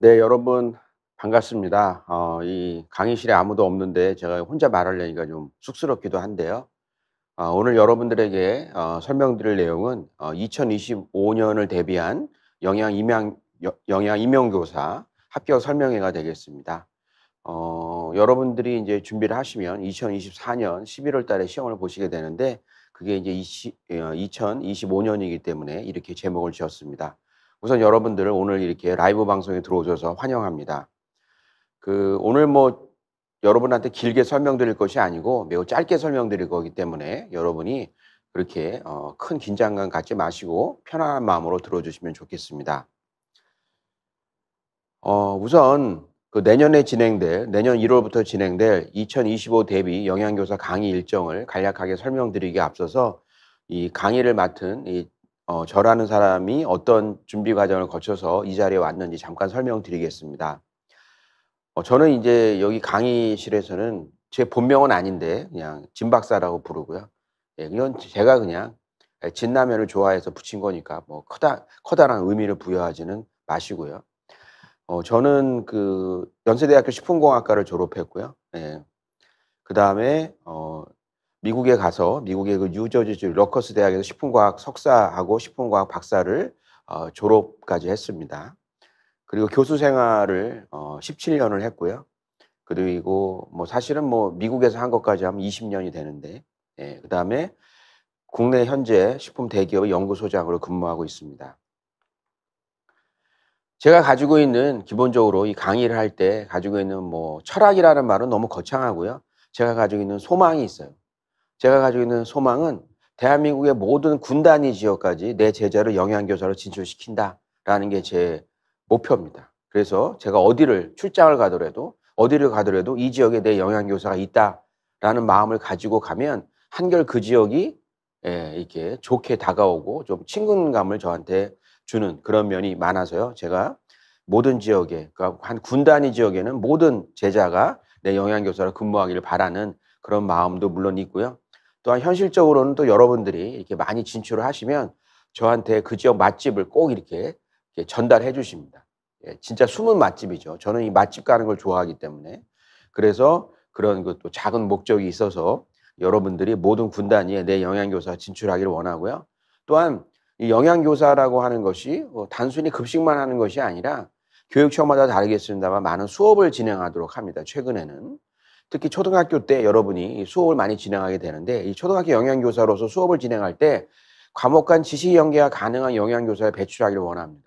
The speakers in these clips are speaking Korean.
네, 여러분 반갑습니다. 어, 이 강의실에 아무도 없는데 제가 혼자 말하려니까 좀 쑥스럽기도 한데요. 어, 오늘 여러분들에게 어, 설명드릴 내용은 2025년을 어, 대비한 영양 임양 영양 임용교사 합격 설명회가 되겠습니다. 어, 여러분들이 이제 준비를 하시면 2024년 11월 달에 시험을 보시게 되는데 그게 이제 20, 2025년이기 어, 때문에 이렇게 제목을 지었습니다. 우선 여러분들을 오늘 이렇게 라이브 방송에 들어오셔서 환영합니다. 그 오늘 뭐 여러분한테 길게 설명드릴 것이 아니고 매우 짧게 설명드릴 거기 때문에 여러분이 그렇게 어, 큰 긴장감 갖지 마시고 편안한 마음으로 들어주시면 좋겠습니다. 어, 우선 그 내년에 진행될 내년 1월부터 진행될 2025 대비 영양교사 강의 일정을 간략하게 설명드리기에 앞서서 이 강의를 맡은 이 어, 저라는 사람이 어떤 준비 과정을 거쳐서 이 자리에 왔는지 잠깐 설명드리겠습니다. 어, 저는 이제 여기 강의실에서는 제 본명은 아닌데 그냥 진 박사라고 부르고요. 예, 이건 제가 그냥 진라면을 좋아해서 붙인 거니까 뭐 커다, 커다란 의미를 부여하지는 마시고요. 어, 저는 그 연세대학교 식품공학과를 졸업했고요. 예. 그 다음에 어, 미국에 가서 미국의 그 뉴저지주 러커스 대학에서 식품과학 석사하고 식품과학 박사를 어, 졸업까지 했습니다. 그리고 교수 생활을 어, 17년을 했고요. 그리고 뭐 사실은 뭐 미국에서 한 것까지 하면 20년이 되는데, 예, 그 다음에 국내 현재 식품 대기업의 연구소장으로 근무하고 있습니다. 제가 가지고 있는 기본적으로 이 강의를 할 때 가지고 있는 뭐 철학이라는 말은 너무 거창하고요. 제가 가지고 있는 소망이 있어요. 제가 가지고 있는 소망은 대한민국의 모든 군단위 지역까지 내 제자를 영양교사로 진출시킨다라는 게 제 목표입니다. 그래서 제가 어디를 출장을 가더라도 어디를 가더라도 이 지역에 내 영양교사가 있다라는 마음을 가지고 가면 한결 그 지역이 예, 이렇게 좋게 다가오고 좀 친근감을 저한테 주는 그런 면이 많아서요. 제가 모든 지역에 그러니까 한 군단위 지역에는 모든 제자가 내 영양교사로 근무하기를 바라는 그런 마음도 물론 있고요. 또한 현실적으로는 또 여러분들이 이렇게 많이 진출을 하시면 저한테 그 지역 맛집을 꼭 이렇게, 이렇게 전달해 주십니다. 예, 진짜 숨은 맛집이죠. 저는 이 맛집 가는 걸 좋아하기 때문에 그래서 그런 것도 그 작은 목적이 있어서 여러분들이 모든 군단위에 내 영양교사 진출하기를 원하고요. 또한 이 영양교사라고 하는 것이 뭐 단순히 급식만 하는 것이 아니라 교육청마다 다르겠습니다만 많은 수업을 진행하도록 합니다. 최근에는 특히 초등학교 때 여러분이 수업을 많이 진행하게 되는데 이 초등학교 영양교사로서 수업을 진행할 때 과목 간 지식 연계가 가능한 영양교사를 배출하기를 원합니다.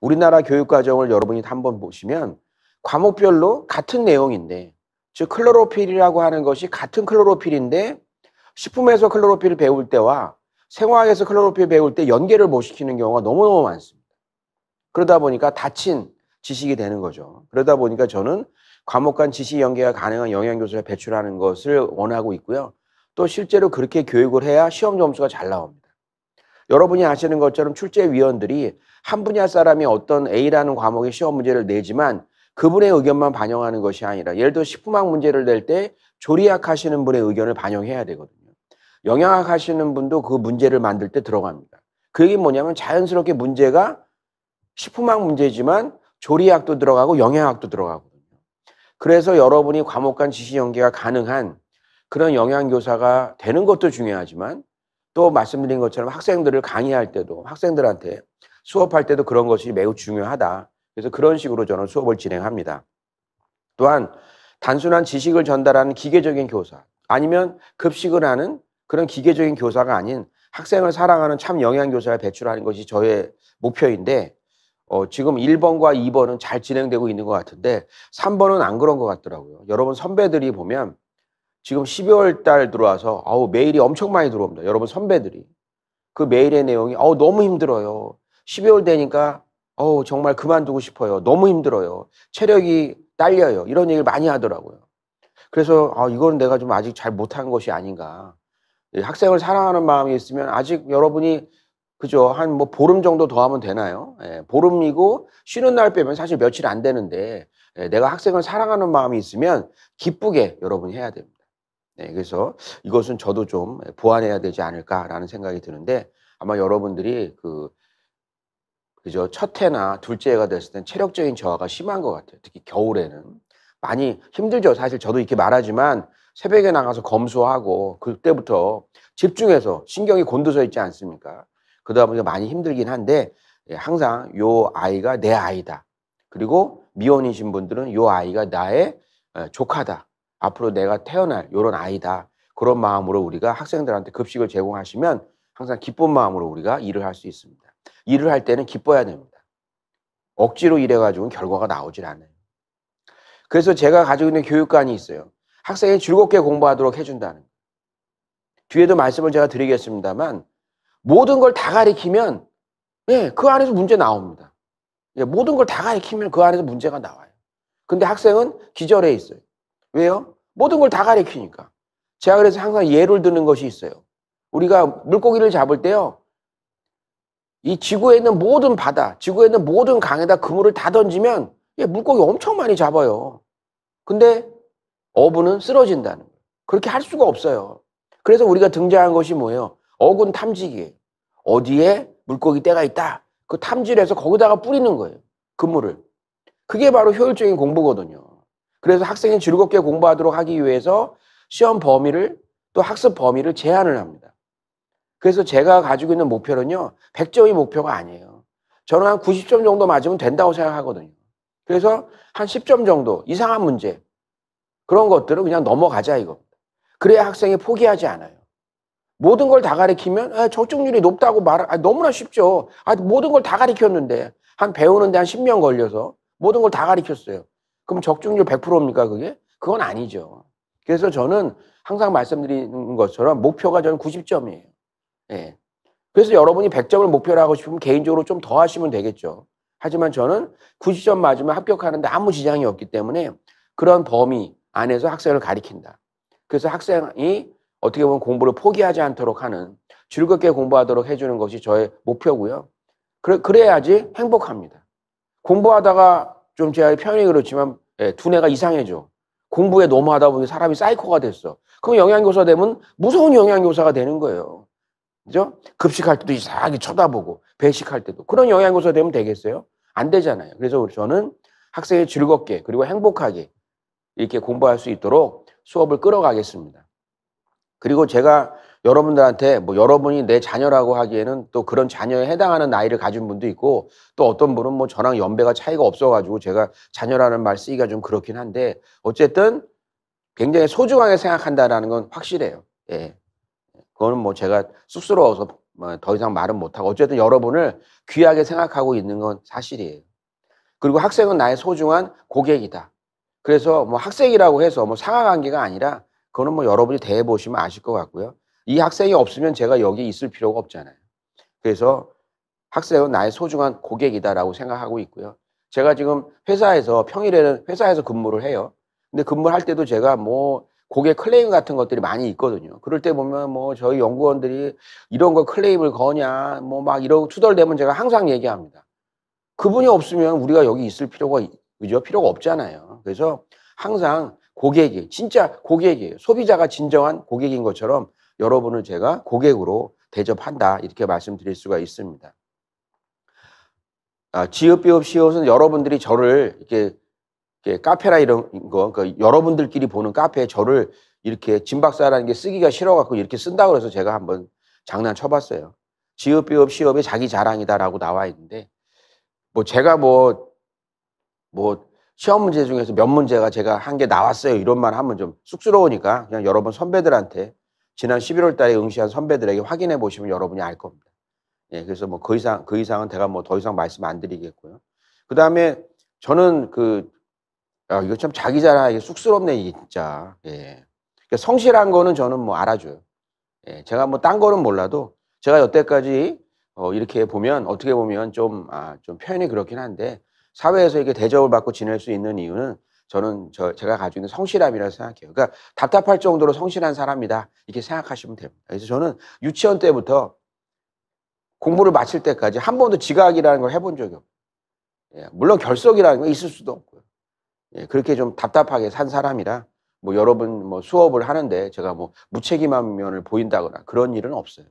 우리나라 교육과정을 여러분이 한번 보시면 과목별로 같은 내용인데 즉 클로로필이라고 하는 것이 같은 클로로필인데 식품에서 클로로필을 배울 때와 생화학에서 클로로필을 배울 때 연계를 못 시키는 경우가 너무너무 많습니다. 그러다 보니까 다친 지식이 되는 거죠. 그러다 보니까 저는 과목 간 지식 연계가 가능한 영양 교사를 배출하는 것을 원하고 있고요. 또 실제로 그렇게 교육을 해야 시험 점수가 잘 나옵니다. 여러분이 아시는 것처럼 출제위원들이 한 분야 사람이 어떤 A라는 과목의 시험 문제를 내지만 그분의 의견만 반영하는 것이 아니라 예를 들어 식품학 문제를 낼 때 조리학 하시는 분의 의견을 반영해야 되거든요. 영양학 하시는 분도 그 문제를 만들 때 들어갑니다. 그게 뭐냐면 자연스럽게 문제가 식품학 문제지만 조리학도 들어가고 영양학도 들어가고 그래서 여러분이 과목 간 지시 연계가 가능한 그런 영양교사가 되는 것도 중요하지만 또 말씀드린 것처럼 학생들을 강의할 때도 학생들한테 수업할 때도 그런 것이 매우 중요하다. 그래서 그런 식으로 저는 수업을 진행합니다. 또한 단순한 지식을 전달하는 기계적인 교사 아니면 급식을 하는 그런 기계적인 교사가 아닌 학생을 사랑하는 참 영양교사를 배출하는 것이 저의 목표인데 어, 지금 1번과 2번은 잘 진행되고 있는 것 같은데 3번은 안 그런 것 같더라고요. 여러분 선배들이 보면 지금 12월 달 들어와서 아우 메일이 엄청 많이 들어옵니다. 여러분 선배들이 그 메일의 내용이 아우 너무 힘들어요. 12월 되니까 아우 정말 그만두고 싶어요. 너무 힘들어요. 체력이 딸려요. 이런 얘기를 많이 하더라고요. 그래서 아 이거는 내가 좀 아직 잘 못한 것이 아닌가. 예, 학생을 사랑하는 마음이 있으면 아직 여러분이 그죠? 한 뭐 보름 정도 더 하면 되나요? 예, 보름이고 쉬는 날 빼면 사실 며칠 안 되는데 예, 내가 학생을 사랑하는 마음이 있으면 기쁘게 여러분이 해야 됩니다. 예, 그래서 이것은 저도 좀 보완해야 되지 않을까라는 생각이 드는데 아마 여러분들이 그 그죠? 첫 해나 둘째 해가 됐을 땐 체력적인 저하가 심한 것 같아요. 특히 겨울에는 많이 힘들죠. 사실 저도 이렇게 말하지만 새벽에 나가서 검수하고 그때부터 집중해서 신경이 곤두서 있지 않습니까? 그러다 보니까 많이 힘들긴 한데 예, 항상 요 아이가 내 아이다. 그리고 미혼이신 분들은 요 아이가 나의 어, 조카다. 앞으로 내가 태어날 요런 아이다. 그런 마음으로 우리가 학생들한테 급식을 제공하시면 항상 기쁜 마음으로 우리가 일을 할 수 있습니다. 일을 할 때는 기뻐야 됩니다. 억지로 일해가지고 결과가 나오질 않아요. 그래서 제가 가지고 있는 교육관이 있어요. 학생이 즐겁게 공부하도록 해준다는. 뒤에도 말씀을 제가 드리겠습니다만 모든 걸 다 가리키면 예, 그 안에서 문제 나옵니다. 예, 모든 걸 다 가리키면 그 안에서 문제가 나와요. 근데 학생은 기절해 있어요. 왜요? 모든 걸 다 가리키니까. 제가 그래서 항상 예를 드는 것이 있어요. 우리가 물고기를 잡을 때요. 이 지구에 있는 모든 바다, 지구에 있는 모든 강에다 그물을 다 던지면 예, 물고기 엄청 많이 잡아요. 근데 어부는 쓰러진다는 거예요. 그렇게 할 수가 없어요. 그래서 우리가 등장한 것이 뭐예요? 어군 탐지기예요. 어디에 물고기 떼가 있다. 그 탐지해서 거기다가 뿌리는 거예요. 그물을. 그게 바로 효율적인 공부거든요. 그래서 학생이 즐겁게 공부하도록 하기 위해서 시험 범위를 또 학습 범위를 제한을 합니다. 그래서 제가 가지고 있는 목표는요. 100점이 목표가 아니에요. 저는 한 90점 정도 맞으면 된다고 생각하거든요. 그래서 한 10점 정도 이상한 문제 그런 것들은 그냥 넘어가자 이겁니다. 그래야 학생이 포기하지 않아요. 모든 걸 다 가리키면 적중률이 아, 높다고 말 아, 너무나 쉽죠. 아, 모든 걸 다 가리켰는데 한 배우는데 한 10년 걸려서 모든 걸 다 가리켰어요. 그럼 적중률 100%입니까 그게? 그건 아니죠. 그래서 저는 항상 말씀드리는 것처럼 목표가 저는 90점이에요. 예. 그래서 여러분이 100점을 목표로 하고 싶으면 개인적으로 좀 더 하시면 되겠죠. 하지만 저는 90점 맞으면 합격하는데 아무 지장이 없기 때문에 그런 범위 안에서 학생을 가리킨다. 그래서 학생이 어떻게 보면 공부를 포기하지 않도록 하는 즐겁게 공부하도록 해주는 것이 저의 목표고요. 그래, 그래야지 행복합니다. 공부하다가 좀 제 표현이 그렇지만 예, 두뇌가 이상해져. 공부에 너무 하다 보니 사람이 사이코가 됐어. 그럼 영양교사 되면 무서운 영양교사가 되는 거예요. 그죠? 급식할 때도 이상하게 쳐다보고 배식할 때도 그런 영양교사 되면 되겠어요? 안 되잖아요. 그래서 저는 학생이 즐겁게 그리고 행복하게 이렇게 공부할 수 있도록 수업을 끌어가겠습니다. 그리고 제가 여러분들한테 뭐 여러분이 내 자녀라고 하기에는 또 그런 자녀에 해당하는 나이를 가진 분도 있고 또 어떤 분은 뭐 저랑 연배가 차이가 없어가지고 제가 자녀라는 말 쓰기가 좀 그렇긴 한데 어쨌든 굉장히 소중하게 생각한다라는 건 확실해요. 예. 그거는 뭐 제가 쑥스러워서 뭐 더 이상 말은 못하고 어쨌든 여러분을 귀하게 생각하고 있는 건 사실이에요. 그리고 학생은 나의 소중한 고객이다. 그래서 뭐 학생이라고 해서 뭐 상하 관계가 아니라 그거는 뭐 여러분이 대해 보시면 아실 것 같고요. 이 학생이 없으면 제가 여기 있을 필요가 없잖아요. 그래서 학생은 나의 소중한 고객이다라고 생각하고 있고요. 제가 지금 회사에서 평일에는 회사에서 근무를 해요. 근데 근무할 때도 제가 뭐 고객 클레임 같은 것들이 많이 있거든요. 그럴 때 보면 뭐 저희 연구원들이 이런 거 클레임을 거냐 뭐 막 이러고 투덜대면 제가 항상 얘기합니다. 그분이 없으면 우리가 여기 있을 필요가 그죠? 필요가 없잖아요. 그래서 항상 고객이 진짜 고객이에요. 소비자가 진정한 고객인 것처럼 여러분을 제가 고객으로 대접한다 이렇게 말씀드릴 수가 있습니다. 아, 지읒비읍 시옷은 여러분들이 저를 이렇게, 이렇게 카페라 이런 거 그러니까 여러분들끼리 보는 카페에 저를 이렇게 진박사라는 게 쓰기가 싫어갖고 이렇게 쓴다 그래서 제가 한번 장난쳐봤어요. 지읒비읍 시옷이 자기 자랑이다라고 나와 있는데 뭐 제가 뭐뭐 뭐, 뭐 시험 문제 중에서 몇 문제가 제가 한 게 나왔어요. 이런 말 하면 좀 쑥스러우니까 그냥 여러분 선배들한테 지난 11월 달에 응시한 선배들에게 확인해 보시면 여러분이 알 겁니다. 예, 그래서 뭐그 이상, 그 이상은 제가 뭐 더 이상 말씀 안 드리겠고요. 그 다음에 저는 그, 아, 이거 참 자기 자랑 이게 쑥스럽네, 이게 진짜. 예. 그러니까 성실한 거는 저는 뭐 알아줘요. 예, 제가 뭐 딴 거는 몰라도 제가 여태까지 어, 이렇게 보면 어떻게 보면 좀, 아, 좀 표현이 그렇긴 한데 사회에서 이렇게 대접을 받고 지낼 수 있는 이유는 저는 저 제가 가지고 있는 성실함이라고 생각해요. 그러니까 답답할 정도로 성실한 사람이다 이렇게 생각하시면 됩니다. 그래서 저는 유치원 때부터 공부를 마칠 때까지 한 번도 지각이라는 걸 해본 적이 없고, 예, 물론 결석이라는 건 있을 수도 없고요. 예, 그렇게 좀 답답하게 산 사람이라 뭐 여러분 뭐 수업을 하는데 제가 뭐 무책임한 면을 보인다거나 그런 일은 없어요.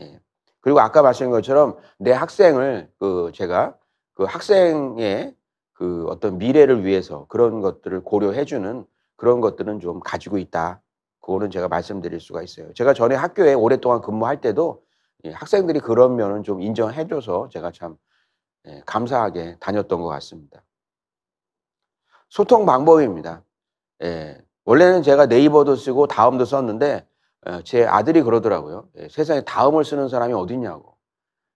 예. 그리고 아까 말씀드린 것처럼 내 학생을 그 제가 그 학생의 그 어떤 미래를 위해서 그런 것들을 고려해주는 그런 것들은 좀 가지고 있다. 그거는 제가 말씀드릴 수가 있어요. 제가 전에 학교에 오랫동안 근무할 때도 학생들이 그런 면은 좀 인정해줘서 제가 참 예, 감사하게 다녔던 것 같습니다. 소통 방법입니다. 예, 원래는 제가 네이버도 쓰고 다음도 썼는데 어, 제 아들이 그러더라고요. 예, 세상에 다음을 쓰는 사람이 어딨냐고.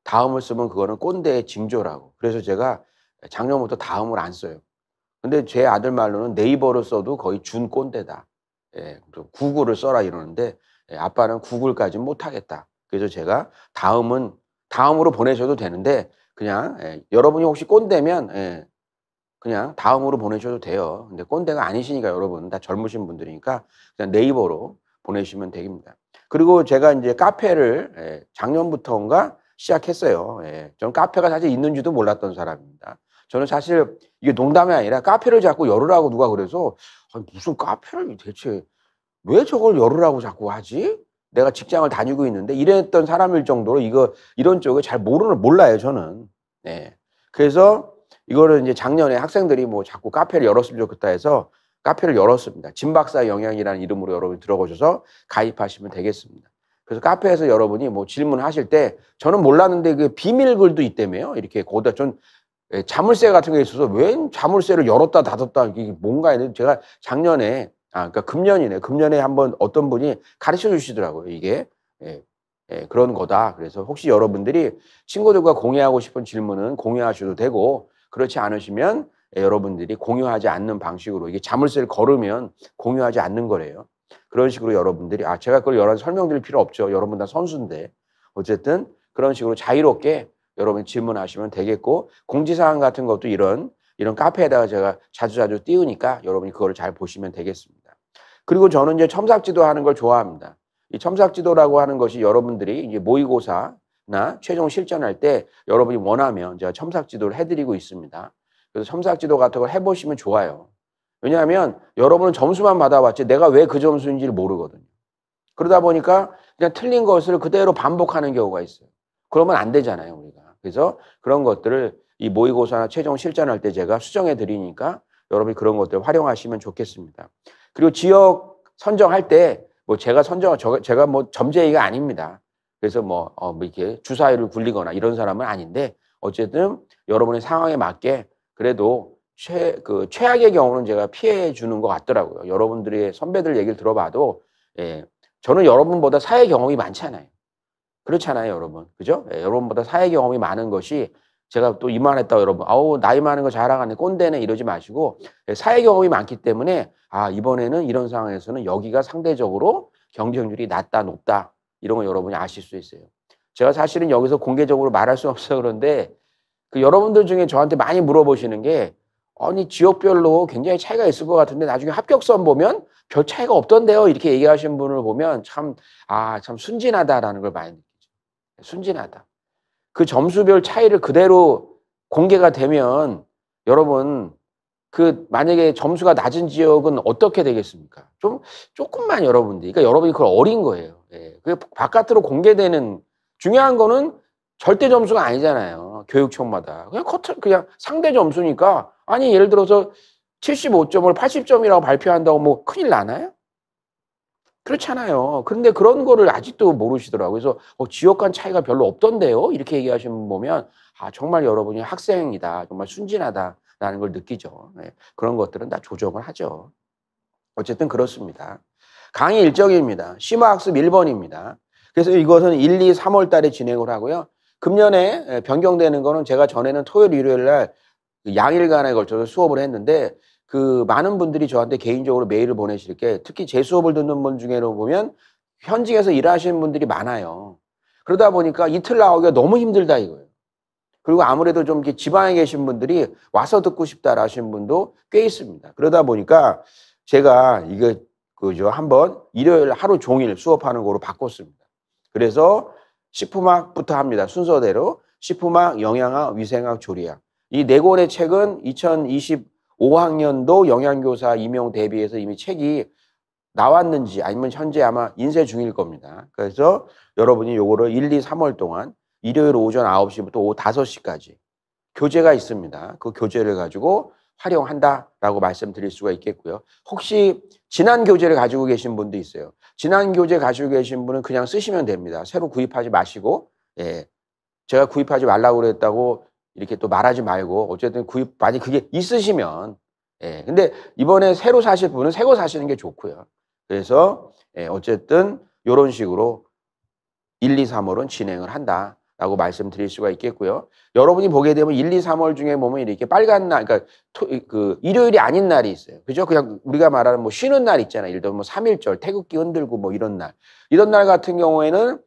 다음을 쓰면 그거는 꼰대의 징조라고. 그래서 제가 작년부터 다음을 안 써요. 근데 제 아들 말로는 네이버를 써도 거의 준 꼰대다. 예, 구글을 써라 이러는데 예, 아빠는 구글까지 못하겠다. 그래서 제가 다음은 다음으로 보내셔도 되는데 그냥 예, 여러분이 혹시 꼰대면 예, 그냥 다음으로 보내셔도 돼요. 근데 꼰대가 아니시니까 여러분 다 젊으신 분들이니까 그냥 네이버로 보내시면 됩니다. 그리고 제가 이제 카페를 예, 작년부터인가 시작했어요. 예. 저는 카페가 사실 있는지도 몰랐던 사람입니다. 저는 사실 이게 농담이 아니라 카페를 자꾸 열으라고 누가 그래서 아니, 무슨 카페를 대체 왜 저걸 열으라고 자꾸 하지? 내가 직장을 다니고 있는데 이랬던 사람일 정도로 이거 이런 쪽을잘 모르는 몰라요 저는. 네. 그래서 이거는 이제 작년에 학생들이 뭐 자꾸 카페를 열었으면 좋겠다 해서 카페를 열었습니다. 진박사 영향이라는 이름으로 여러분 들어보셔서 가입하시면 되겠습니다. 그래서 카페에서 여러분이 뭐 질문하실 때 저는 몰랐는데 그 비밀글도 있다며요. 이렇게 거기다 전 예, 자물쇠 같은 게 있어서 웬 자물쇠를 열었다 닫았다 이게 뭔가 했는데 제가 작년에 아 그러니까 금년이네. 금년에 한번 어떤 분이 가르쳐 주시더라고요. 이게 예, 예, 그런 거다. 그래서 혹시 여러분들이 친구들과 공유하고 싶은 질문은 공유하셔도 되고 그렇지 않으시면 예, 여러분들이 공유하지 않는 방식으로 이게 자물쇠를 걸으면 공유하지 않는 거래요. 그런 식으로 여러분들이 아 제가 그걸 여러 설명드릴 필요 없죠. 여러분 다 선수인데 어쨌든 그런 식으로 자유롭게 여러분 질문하시면 되겠고 공지사항 같은 것도 이런 이런 카페에다가 제가 자주자주 띄우니까 여러분이 그거를 잘 보시면 되겠습니다. 그리고 저는 이제 첨삭지도 하는 걸 좋아합니다. 이 첨삭지도라고 하는 것이 여러분들이 이제 모의고사나 최종 실전할 때 여러분이 원하면 제가 첨삭지도를 해드리고 있습니다. 그래서 첨삭지도 같은 걸 해보시면 좋아요. 왜냐하면 여러분은 점수만 받아왔지 내가 왜 그 점수인지를 모르거든요. 그러다 보니까 그냥 틀린 것을 그대로 반복하는 경우가 있어요. 그러면 안 되잖아요, 우리가. 그래서 그런 것들을 이 모의고사나 최종 실전할 때 제가 수정해 드리니까 여러분이 그런 것들 활용하시면 좋겠습니다. 그리고 지역 선정할 때 뭐 제가 선정, 제가 뭐 점쟁이가 아닙니다. 그래서 뭐, 어, 뭐 이렇게 주사위를 굴리거나 이런 사람은 아닌데 어쨌든 여러분의 상황에 맞게 그래도 최, 그 최악의 경우는 제가 피해 주는 것 같더라고요. 여러분들의 선배들 얘기를 들어봐도, 예, 저는 여러분보다 사회 경험이 많잖아요. 그렇잖아요, 여러분. 그죠? 예, 여러분보다 사회 경험이 많은 것이 제가 또 이만했다, 여러분. 아우, 나이 많은 거 자랑하네, 꼰대네 이러지 마시고, 예, 사회 경험이 많기 때문에, 아, 이번에는 이런 상황에서는 여기가 상대적으로 경쟁률이 낮다, 높다. 이런 거 여러분이 아실 수 있어요. 제가 사실은 여기서 공개적으로 말할 수 없어 그런데, 그 여러분들 중에 저한테 많이 물어보시는 게, 아니 지역별로 굉장히 차이가 있을 것 같은데 나중에 합격선 보면 별 차이가 없던데요 이렇게 얘기하시는 분을 보면 참 아, 참 순진하다라는 걸 많이 느끼죠. 순진하다. 그 점수별 차이를 그대로 공개가 되면 여러분 그 만약에 점수가 낮은 지역은 어떻게 되겠습니까? 좀 조금만 여러분들, 그러니까 여러분이 그걸 어린 거예요. 예. 그게 바깥으로 공개되는 중요한 거는 절대 점수가 아니잖아요. 교육청마다. 그냥 커트, 그냥 상대 점수니까. 아니, 예를 들어서 75점을 80점이라고 발표한다고 뭐 큰일 나나요? 그렇잖아요. 그런데 그런 거를 아직도 모르시더라고요. 그래서 어, 지역 간 차이가 별로 없던데요. 이렇게 얘기하시면 보면 아 정말 여러분이 학생이다, 정말 순진하다라는 걸 느끼죠. 네. 그런 것들은 다 조정을 하죠. 어쨌든 그렇습니다. 강의 일정입니다. 심화학습 1번입니다. 그래서 이것은 1, 2, 3월 달에 진행을 하고요. 금년에 예, 변경되는 거는 제가 전에는 토요일, 일요일 날 그 양일간에 걸쳐서 수업을 했는데 그 많은 분들이 저한테 개인적으로 메일을 보내실 게 특히 제 수업을 듣는 분 중에는 보면 현직에서 일하시는 분들이 많아요. 그러다 보니까 이틀 나오기가 너무 힘들다 이거예요. 그리고 아무래도 좀 지방에 계신 분들이 와서 듣고 싶다라 하신 분도 꽤 있습니다. 그러다 보니까 제가 이거 그저 한번 일요일 하루 종일 수업하는 거로 바꿨습니다. 그래서 식품학부터 합니다. 순서대로 식품학, 영양학, 위생학, 조리학. 이 네 권의 책은 2025학년도 영양교사 임용 대비해서 이미 책이 나왔는지 아니면 현재 아마 인쇄 중일 겁니다. 그래서 여러분이 요거를 1, 2, 3월 동안 일요일 오전 9시부터 오후 5시까지 교재가 있습니다. 그 교재를 가지고 활용한다라고 말씀드릴 수가 있겠고요. 혹시 지난 교재를 가지고 계신 분도 있어요. 지난 교재 가지고 계신 분은 그냥 쓰시면 됩니다. 새로 구입하지 마시고, 예. 제가 구입하지 말라고 그랬다고 이렇게 또 말하지 말고, 어쨌든 구입, 많이 그게 있으시면, 예. 근데 이번에 새로 사실 분은 새 거 사시는 게 좋고요. 그래서, 예, 어쨌든, 요런 식으로 1, 2, 3월은 진행을 한다. 라고 말씀드릴 수가 있겠고요. 여러분이 보게 되면 1, 2, 3월 중에 보면 이렇게 빨간 날, 그러니까 그 일요일이 아닌 날이 있어요. 그죠? 그냥 우리가 말하는 뭐 쉬는 날 있잖아요. 예를 들면 뭐 3일절, 태극기 흔들고 뭐 이런 날. 이런 날 같은 경우에는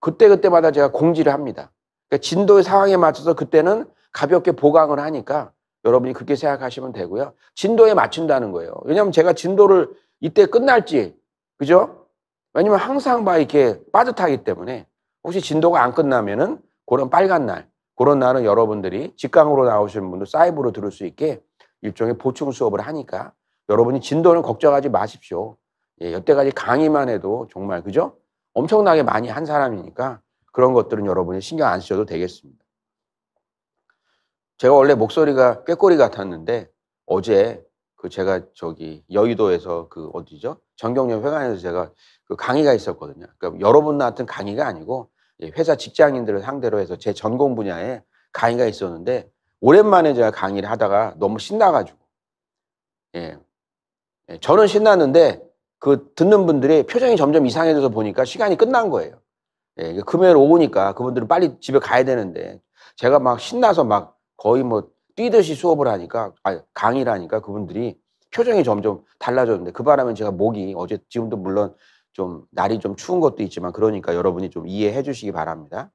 그때그때마다 제가 공지를 합니다. 그러니까 진도의 상황에 맞춰서 그때는 가볍게 보강을 하니까 여러분이 그렇게 생각하시면 되고요. 진도에 맞춘다는 거예요. 왜냐하면 제가 진도를 이때 끝날지, 그죠? 왜냐면 항상 막 이렇게 빠듯하기 때문에 혹시 진도가 안 끝나면은 그런 빨간 날, 그런 날은 여러분들이 직강으로 나오시는 분들 사이브로 들을 수 있게 일종의 보충 수업을 하니까 여러분이 진도는 걱정하지 마십시오. 예, 여태까지 강의만 해도 정말 그죠? 엄청나게 많이 한 사람이니까 그런 것들은 여러분이 신경 안 쓰셔도 되겠습니다. 제가 원래 목소리가 꾀꼬리 같았는데 어제 그 제가 저기 여의도에서 그 어디죠? 정경련 회관에서 제가 그 강의가 있었거든요. 그러니까 여러분 같은 강의가 아니고 회사 직장인들을 상대로 해서 제 전공 분야에 강의가 있었는데 오랜만에 제가 강의를 하다가 너무 신나가지고 예. 예 저는 신났는데 그 듣는 분들이 표정이 점점 이상해져서 보니까 시간이 끝난 거예요. 예, 금요일 오후니까 그분들은 빨리 집에 가야 되는데 제가 막 신나서 막 거의 뭐 뛰듯이 수업을 하니까 아 강의를 하니까 그분들이 표정이 점점 달라졌는데 그 바람에 제가 목이 어제 지금도 물론 좀 날이 좀 추운 것도 있지만 그러니까 여러분이 좀 이해해 주시기 바랍니다.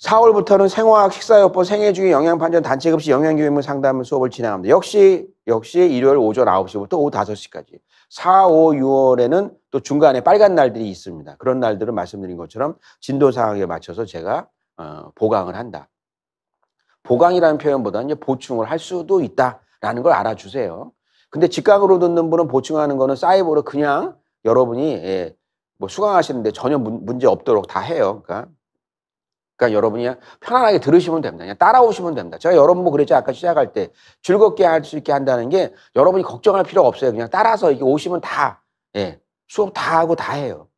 4월부터는 생화학 식사요법 생애주의 영양판전 단체급식 영양교육문 상담 수업을 진행합니다. 역시 역시 일요일 오전 9시부터 오후 5시까지 4, 5, 6월에는 또 중간에 빨간 날들이 있습니다. 그런 날들은 말씀드린 것처럼 진도 상황에 맞춰서 제가 어, 보강을 한다. 보강이라는 표현보다는 보충을 할 수도 있다라는 걸 알아주세요. 근데 직각으로 듣는 분은 보충하는 거는 사이버로 그냥 여러분이 예, 뭐 수강하시는데 전혀 문, 제 없도록 다 해요. 그러니까. 그러니까 여러분이 편안하게 들으시면 됩니다. 그냥 따라오시면 됩니다. 제가 여러분 뭐 그랬죠. 아까 시작할 때 즐겁게 할 수 있게 한다는 게 여러분이 걱정할 필요 가 없어요. 그냥 따라서 이게 오시면 다 예, 수업 다 하고 다 해요.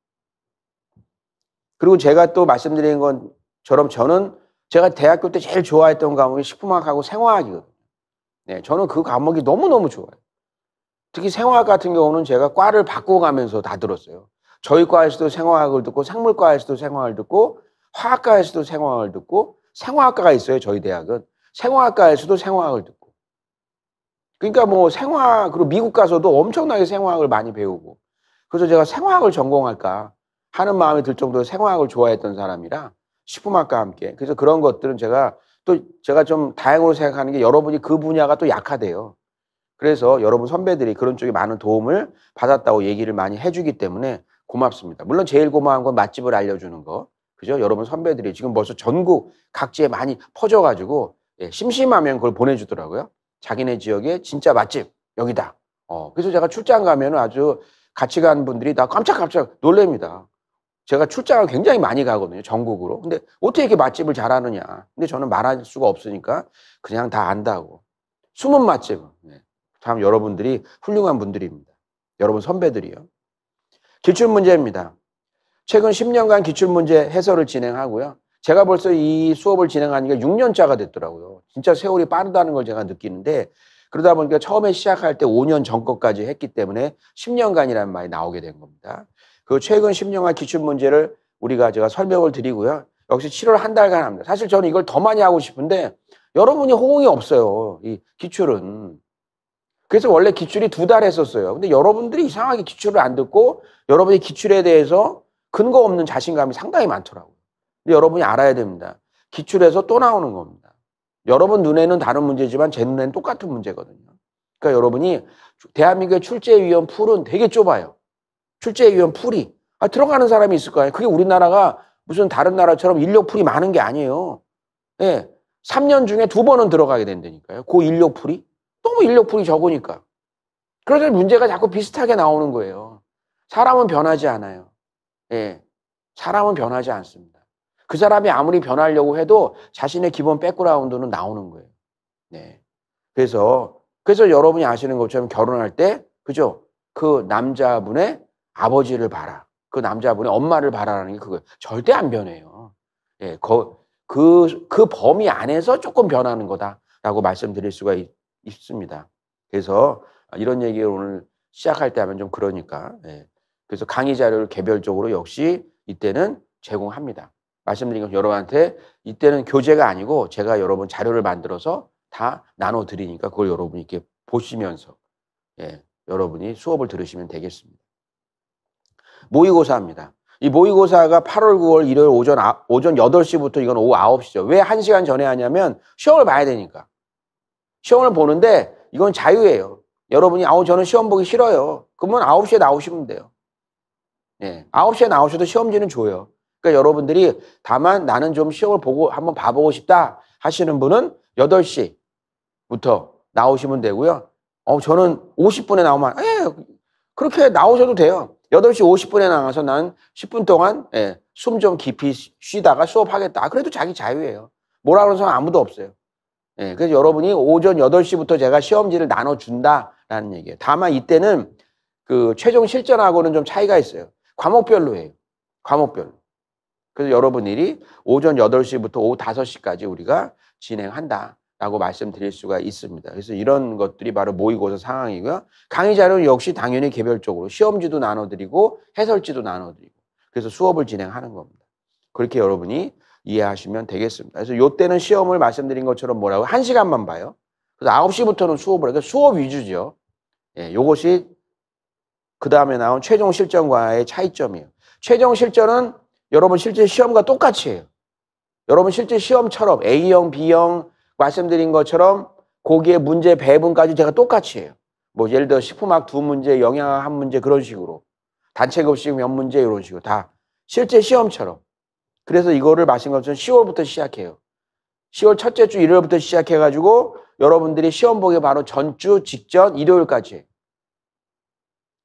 그리고 제가 또 말씀드린 건처럼 저는 제가 대학교 때 제일 좋아했던 과목이 식품학하고 생화학이거든요. 네, 저는 그 과목이 너무너무 좋아요. 특히 생화학 같은 경우는 제가 과를 바꿔가면서 다 들었어요. 저희 과에서도 생화학을 듣고 생물과에서도 생화학을 듣고 화학과에서도 생화학을 듣고 생화학과가 있어요. 저희 대학은 생화학과에서도 생화학을 듣고. 그러니까 뭐 생화학 그리고 미국 가서도 엄청나게 생화학을 많이 배우고. 그래서 제가 생화학을 전공할까 하는 마음이 들 정도로 생화학을 좋아했던 사람이라 식품학과 함께. 그래서 그런 것들은 제가 또 제가 좀 다행으로 생각하는 게 여러분이 그 분야가 또 약하대요. 그래서 여러분 선배들이 그런 쪽에 많은 도움을 받았다고 얘기를 많이 해주기 때문에 고맙습니다. 물론 제일 고마운 건 맛집을 알려주는 거. 그죠? 여러분 선배들이 지금 벌써 전국 각지에 많이 퍼져가지고 예, 심심하면 그걸 보내주더라고요. 자기네 지역에 진짜 맛집 여기다. 어, 그래서 제가 출장 가면 아주 같이 간 분들이 다 깜짝깜짝 놀랍니다. 제가 출장을 굉장히 많이 가거든요. 전국으로. 근데 어떻게 이렇게 맛집을 잘하느냐. 근데 저는 말할 수가 없으니까 그냥 다 안다고. 숨은 맛집. 예. 참 여러분들이 훌륭한 분들입니다. 여러분 선배들이요. 기출문제입니다. 최근 10년간 기출문제 해설을 진행하고요. 제가 벌써 이 수업을 진행하니까 6년차가 됐더라고요. 진짜 세월이 빠르다는 걸 제가 느끼는데 그러다 보니까 처음에 시작할 때 5년 전 것까지 했기 때문에 10년간이라는 말이 나오게 된 겁니다. 그 최근 10년간 기출문제를 우리가 제가 설명을 드리고요. 역시 7월 한 달간 합니다. 사실 저는 이걸 더 많이 하고 싶은데 여러분이 호응이 없어요. 이 기출은. 그래서 원래 기출이 두 달 했었어요. 근데 여러분들이 이상하게 기출을 안 듣고 여러분의 기출에 대해서 근거 없는 자신감이 상당히 많더라고요. 근데 여러분이 알아야 됩니다. 기출에서 또 나오는 겁니다. 여러분 눈에는 다른 문제지만 제 눈에는 똑같은 문제거든요. 그러니까 여러분이 대한민국의 출제위원 풀은 되게 좁아요. 출제위원 풀이 아, 들어가는 사람이 있을 거 아니에요. 그게 우리나라가 무슨 다른 나라처럼 인력 풀이 많은 게 아니에요. 예. 네, 3년 중에 두 번은 들어가게 된다니까요. 그 인력 풀이. 너무 인력풀이 적으니까. 그러니 문제가 자꾸 비슷하게 나오는 거예요. 사람은 변하지 않아요. 예. 사람은 변하지 않습니다. 그 사람이 아무리 변하려고 해도 자신의 기본 백그라운드는 나오는 거예요. 네. 그래서, 그래서 여러분이 아시는 것처럼 결혼할 때, 그죠? 그 남자분의 아버지를 봐라. 그 남자분의 엄마를 봐라라는 게 그거예요. 절대 안 변해요. 예, 그, 그, 그 범위 안에서 조금 변하는 거다라고 말씀드릴 수가 있, 있습니다. 그래서 이런 얘기를 오늘 시작할 때 하면 좀 그러니까. 예. 그래서 강의 자료를 개별적으로 역시 이때는 제공합니다. 말씀드린 것 여러분한테 이때는 교재가 아니고 제가 여러분 자료를 만들어서 다 나눠드리니까 그걸 여러분이 이렇게 보시면서 예, 여러분이 수업을 들으시면 되겠습니다. 모의고사입니다. 이 모의고사가 8월, 9월 일요일 오전, 아, 오전 8시부터 이건 오후 9시죠. 왜 1시간 전에 하냐면 시험을 봐야 되니까. 시험을 보는데 이건 자유예요. 여러분이 아우 저는 시험 보기 싫어요. 그러면 9시에 나오시면 돼요. 예. 9시에 나오셔도 시험지는 줘요. 그러니까 여러분들이 다만 나는 좀 시험을 보고 한번 봐보고 싶다 하시는 분은 8시부터 나오시면 되고요. 어, 저는 50분에 나오면, 예, 그렇게 나오셔도 돼요. 8시 50분에 나와서난 10분 동안 예, 숨 좀 깊이 쉬다가 수업하겠다. 그래도 자기 자유예요. 뭐라 그러는 사람 아무도 없어요. 예, 그래서 여러분이 오전 8시부터 제가 시험지를 나눠준다라는 얘기예요. 다만 이때는 그 최종 실전하고는 좀 차이가 있어요. 과목별로 해요. 과목별로. 그래서 여러분 일이 오전 8시부터 오후 5시까지 우리가 진행한다. 라고 말씀드릴 수가 있습니다. 그래서 이런 것들이 바로 모의고사 상황이고요. 강의 자료는 역시 당연히 개별적으로 시험지도 나눠드리고 해설지도 나눠드리고 그래서 수업을 진행하는 겁니다. 그렇게 여러분이 이해하시면 되겠습니다. 그래서 요때는 시험을 말씀드린 것처럼 뭐라고? 한 시간만 봐요. 그래서 9시부터는 수업을 해요. 수업 위주죠. 예, 요것이 그 다음에 나온 최종 실전과의 차이점이에요. 최종 실전은 여러분 실제 시험과 똑같이 해요. 여러분 실제 시험처럼 A형, B형 말씀드린 것처럼 거기에 문제 배분까지 제가 똑같이 해요. 뭐 예를 들어 식품학 두 문제, 영양학 한 문제 그런 식으로 단체급식 몇 문제 이런 식으로 다 실제 시험처럼 그래서 이거를 마신 것처럼 10월부터 시작해요. 10월 첫째 주 일요일부터 시작해가지고 여러분들이 시험 보기 바로 전주 직전 일요일까지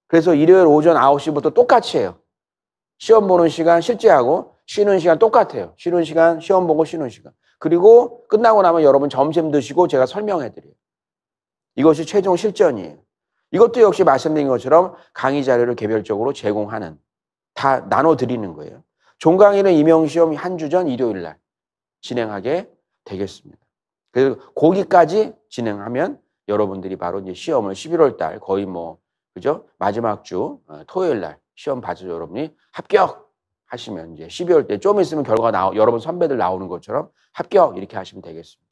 그래서 일요일 오전 9시부터 똑같이 해요. 시험 보는 시간 실제하고 쉬는 시간 똑같아요. 쉬는 시간, 시험 보고 쉬는 시간. 그리고 끝나고 나면 여러분 점심 드시고 제가 설명해드려요. 이것이 최종 실전이에요. 이것도 역시 말씀드린 것처럼 강의 자료를 개별적으로 제공하는, 다 나눠드리는 거예요. 종강위는 임용시험 이한 주 전 일요일 날 진행하게 되겠습니다. 그래서 거기까지 진행하면 여러분들이 바로 이제 시험을 11월 달 거의 뭐 그죠? 마지막 주 어, 토요일 날 시험 봐서 여러분이 합격 하시면 이제 12월 때 좀 있으면 결과 가 나오 여러분 선배들 나오는 것처럼 합격 이렇게 하시면 되겠습니다.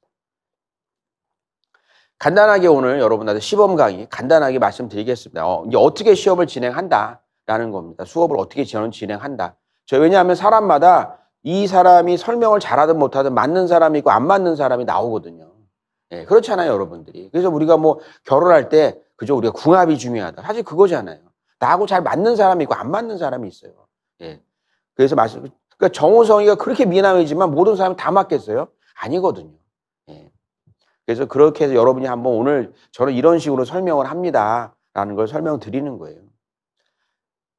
간단하게 오늘 여러분한테 시범 강의 간단하게 말씀드리겠습니다. 어, 이제 어떻게 시험을 진행한다라는 겁니다. 수업을 어떻게 저는 진행한다. 저 왜냐하면 사람마다 이 사람이 설명을 잘하든 못하든 맞는 사람이 있고 안 맞는 사람이 나오거든요. 예, 그렇잖아요, 여러분들이. 그래서 우리가 뭐 결혼할 때 그죠 우리가 궁합이 중요하다. 사실 그거잖아요. 나하고 잘 맞는 사람이 있고 안 맞는 사람이 있어요. 예. 그래서 말씀 그러니까 정우성이가 그렇게 미남이지만 모든 사람이 다 맞겠어요? 아니거든요. 예. 그래서 그렇게 해서 여러분이 한번 오늘 저는 이런 식으로 설명을 합니다라는 걸 설명드리는 거예요.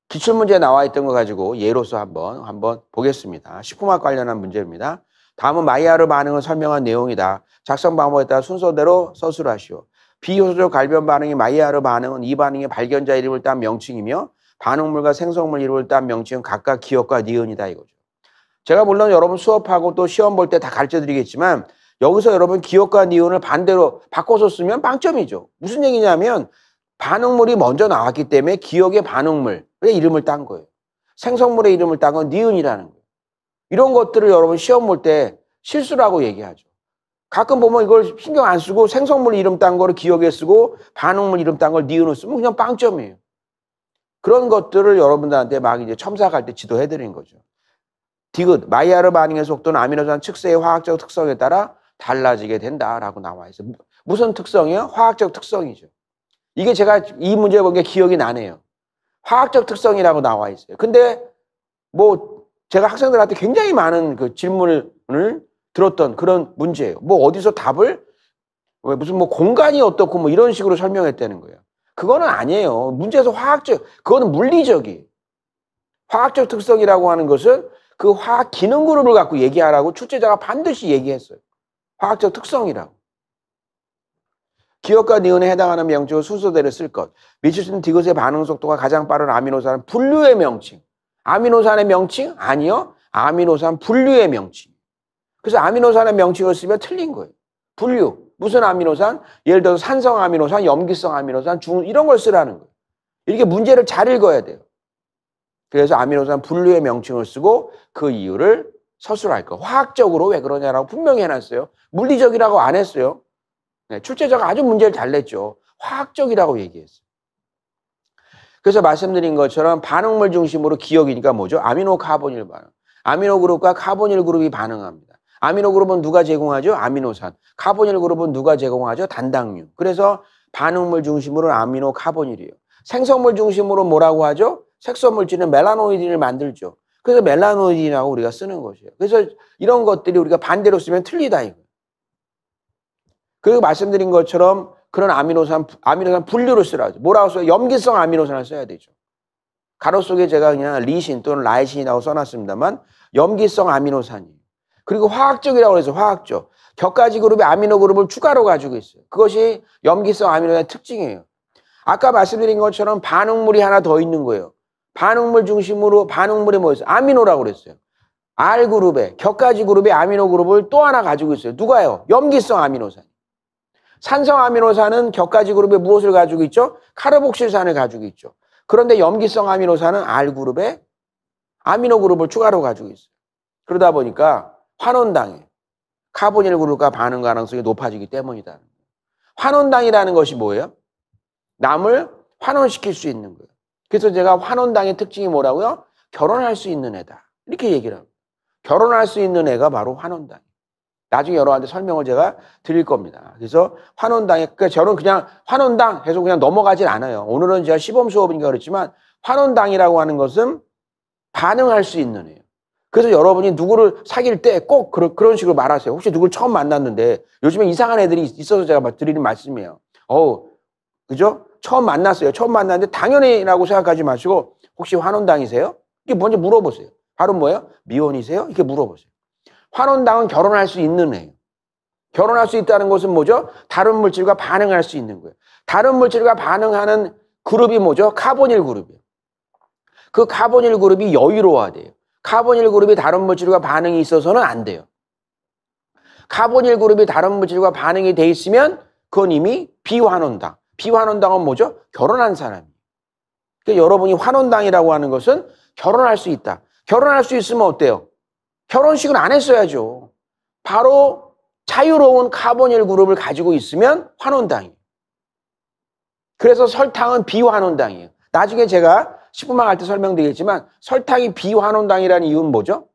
기출문제에 나와 있던 거 가지고 예로서 한번 한번 보겠습니다. 식품학 관련한 문제입니다. 다음은 마이야르 반응을 설명한 내용이다. 작성 방법에 따라 순서대로 서술하시오. 비효소적 갈변 반응이 마이야르 반응은 이 반응의 발견자 이름을 딴 명칭이며 반응물과 생성물 이름을 딴 명칭은 각각 기억과 니은이다 이거죠. 제가 물론 여러분 수업하고 또 시험 볼 때 다 가르쳐 드리겠지만 여기서 여러분 기억과 니은을 반대로 바꿔서 쓰면 빵점이죠. 무슨 얘기냐면 반응물이 먼저 나왔기 때문에 기억의 반응물, 왜 이름을 딴 거예요. 생성물의 이름을 딴 건 니은이라는 거예요. 이런 것들을 여러분 시험 볼 때 실수라고 얘기하죠. 가끔 보면 이걸 신경 안 쓰고 생성물 이름 딴 거를 기억에 쓰고 반응물 이름 딴 걸니은으로 쓰면 그냥 빵점이에요. 그런 것들을 여러분들한테 막 이제 첨삭 할때 지도해 드린 거죠. 디귿, 마이아르 반응의 속도는 아미노산 측세의 화학적 특성에 따라 달라지게 된다라고 나와 있어요. 무슨 특성이요? 화학적 특성이죠. 이게 제가 이 문제 본게 기억이 나네요. 화학적 특성이라고 나와 있어요. 근데 뭐 제가 학생들한테 굉장히 많은 그 질문을 들었던 그런 문제예요. 뭐 어디서 답을 왜 무슨 뭐 공간이 어떻고 뭐 이런 식으로 설명했다는 거예요. 그거는 아니에요. 문제에서 화학적 그거는 물리적이 화학적 특성이라고 하는 것은 그 화학 기능 그룹을 갖고 얘기하라고 출제자가 반드시 얘기했어요. 화학적 특성이라고. 기억과 니온에 해당하는 명칭을 순서대로 쓸 것. 미칠 수 있는 디귿의 반응 속도가 가장 빠른 아미노산은 분류의 명칭. 아미노산의 명칭? 아니요. 아미노산 분류의 명칭. 그래서 아미노산의 명칭을 쓰면 틀린 거예요. 분류. 무슨 아미노산? 예를 들어서 산성 아미노산, 염기성 아미노산, 중 이런 걸 쓰라는 거예요. 이렇게 문제를 잘 읽어야 돼요. 그래서 아미노산 분류의 명칭을 쓰고 그 이유를 서술할 거. 화학적으로 왜 그러냐라고 분명히 해놨어요. 물리적이라고 안 했어요. 네, 출제자가 아주 문제를 잘 냈죠. 화학적이라고 얘기했어요. 그래서 말씀드린 것처럼 반응물 중심으로 기억이니까 뭐죠? 아미노 카본일 반응. 아미노 그룹과 카본일 그룹이 반응합니다. 아미노 그룹은 누가 제공하죠? 아미노산. 카본일 그룹은 누가 제공하죠? 단당류. 그래서 반응물 중심으로 아미노 카본일이에요. 생성물 중심으로 뭐라고 하죠? 색소물질은 멜라노이딘을 만들죠. 그래서 멜라노이딘이라고 우리가 쓰는 것이에요. 그래서 이런 것들이 우리가 반대로 쓰면 틀리다 이거예요. 그리고 말씀드린 것처럼 그런 아미노산, 아미노산 분류로 쓰라죠. 뭐라고 써요? 염기성 아미노산을 써야 되죠. 가로 속에 제가 그냥 리신 또는 라이신이라고 써놨습니다만 염기성 아미노산이에요. 그리고 화학적이라고 해서 화학적. 격가지 그룹의 아미노 그룹을 추가로 가지고 있어요. 그것이 염기성 아미노산의 특징이에요. 아까 말씀드린 것처럼 반응물이 하나 더 있는 거예요. 반응물 중심으로 반응물이 뭐였어요? 아미노라고 그랬어요. R 그룹의 격가지 그룹의 아미노 그룹을 또 하나 가지고 있어요. 누가요? 염기성 아미노산. 산성 아미노산은 격가지 그룹에 무엇을 가지고 있죠? 카르복실산을 가지고 있죠. 그런데 염기성 아미노산은 R 그룹에 아미노 그룹을 추가로 가지고 있어요. 그러다 보니까 환원당해. 카본일 그룹과 반응 가능성이 높아지기 때문이다. 환원당이라는 것이 뭐예요? 남을 환원시킬 수 있는 거예요. 그래서 제가 환원당의 특징이 뭐라고요? 결혼할 수 있는 애다. 이렇게 얘기를 합니다. 결혼할 수 있는 애가 바로 환원당. 나중에 여러분한테 설명을 제가 드릴 겁니다. 그래서 환원당에, 그러니까 저는 그냥 환원당 계속 그냥 넘어가진 않아요. 오늘은 제가 시범 수업인가 그렇지만 환원당이라고 하는 것은 반응할 수 있는 이요 그래서 여러분이 누구를 사귈 때 꼭 그런 식으로 말하세요. 혹시 누구를 처음 만났는데 요즘에 이상한 애들이 있어서 제가 드리는 말씀이에요. 어우, 그죠? 처음 만났어요. 처음 만났는데 당연히라고 생각하지 마시고 혹시 환원당이세요? 이게 먼저 물어보세요. 바로 뭐예요? 미혼이세요? 이렇게 물어보세요. 환원당은 결혼할 수 있는 해요. 결혼할 수 있다는 것은 뭐죠? 다른 물질과 반응할 수 있는 거예요. 다른 물질과 반응하는 그룹이 뭐죠? 카본일 그룹이에요. 그 카본일 그룹이 여유로워돼요. 카본일 그룹이 다른 물질과 반응이 있어서는 안 돼요. 카본일 그룹이 다른 물질과 반응이 돼 있으면 그건 이미 비환원당. 비환원당은 뭐죠? 결혼한 사람 그러니까 여러분이 환원당이라고 하는 것은 결혼할 수 있다. 결혼할 수 있으면 어때요? 결혼식은 안 했어야죠. 바로 자유로운 카본일 그룹을 가지고 있으면 환원당이에요. 그래서 설탕은 비환원당이에요. 나중에 제가 10분만 할 때 설명드리겠지만 설탕이 비환원당이라는 이유는 뭐죠?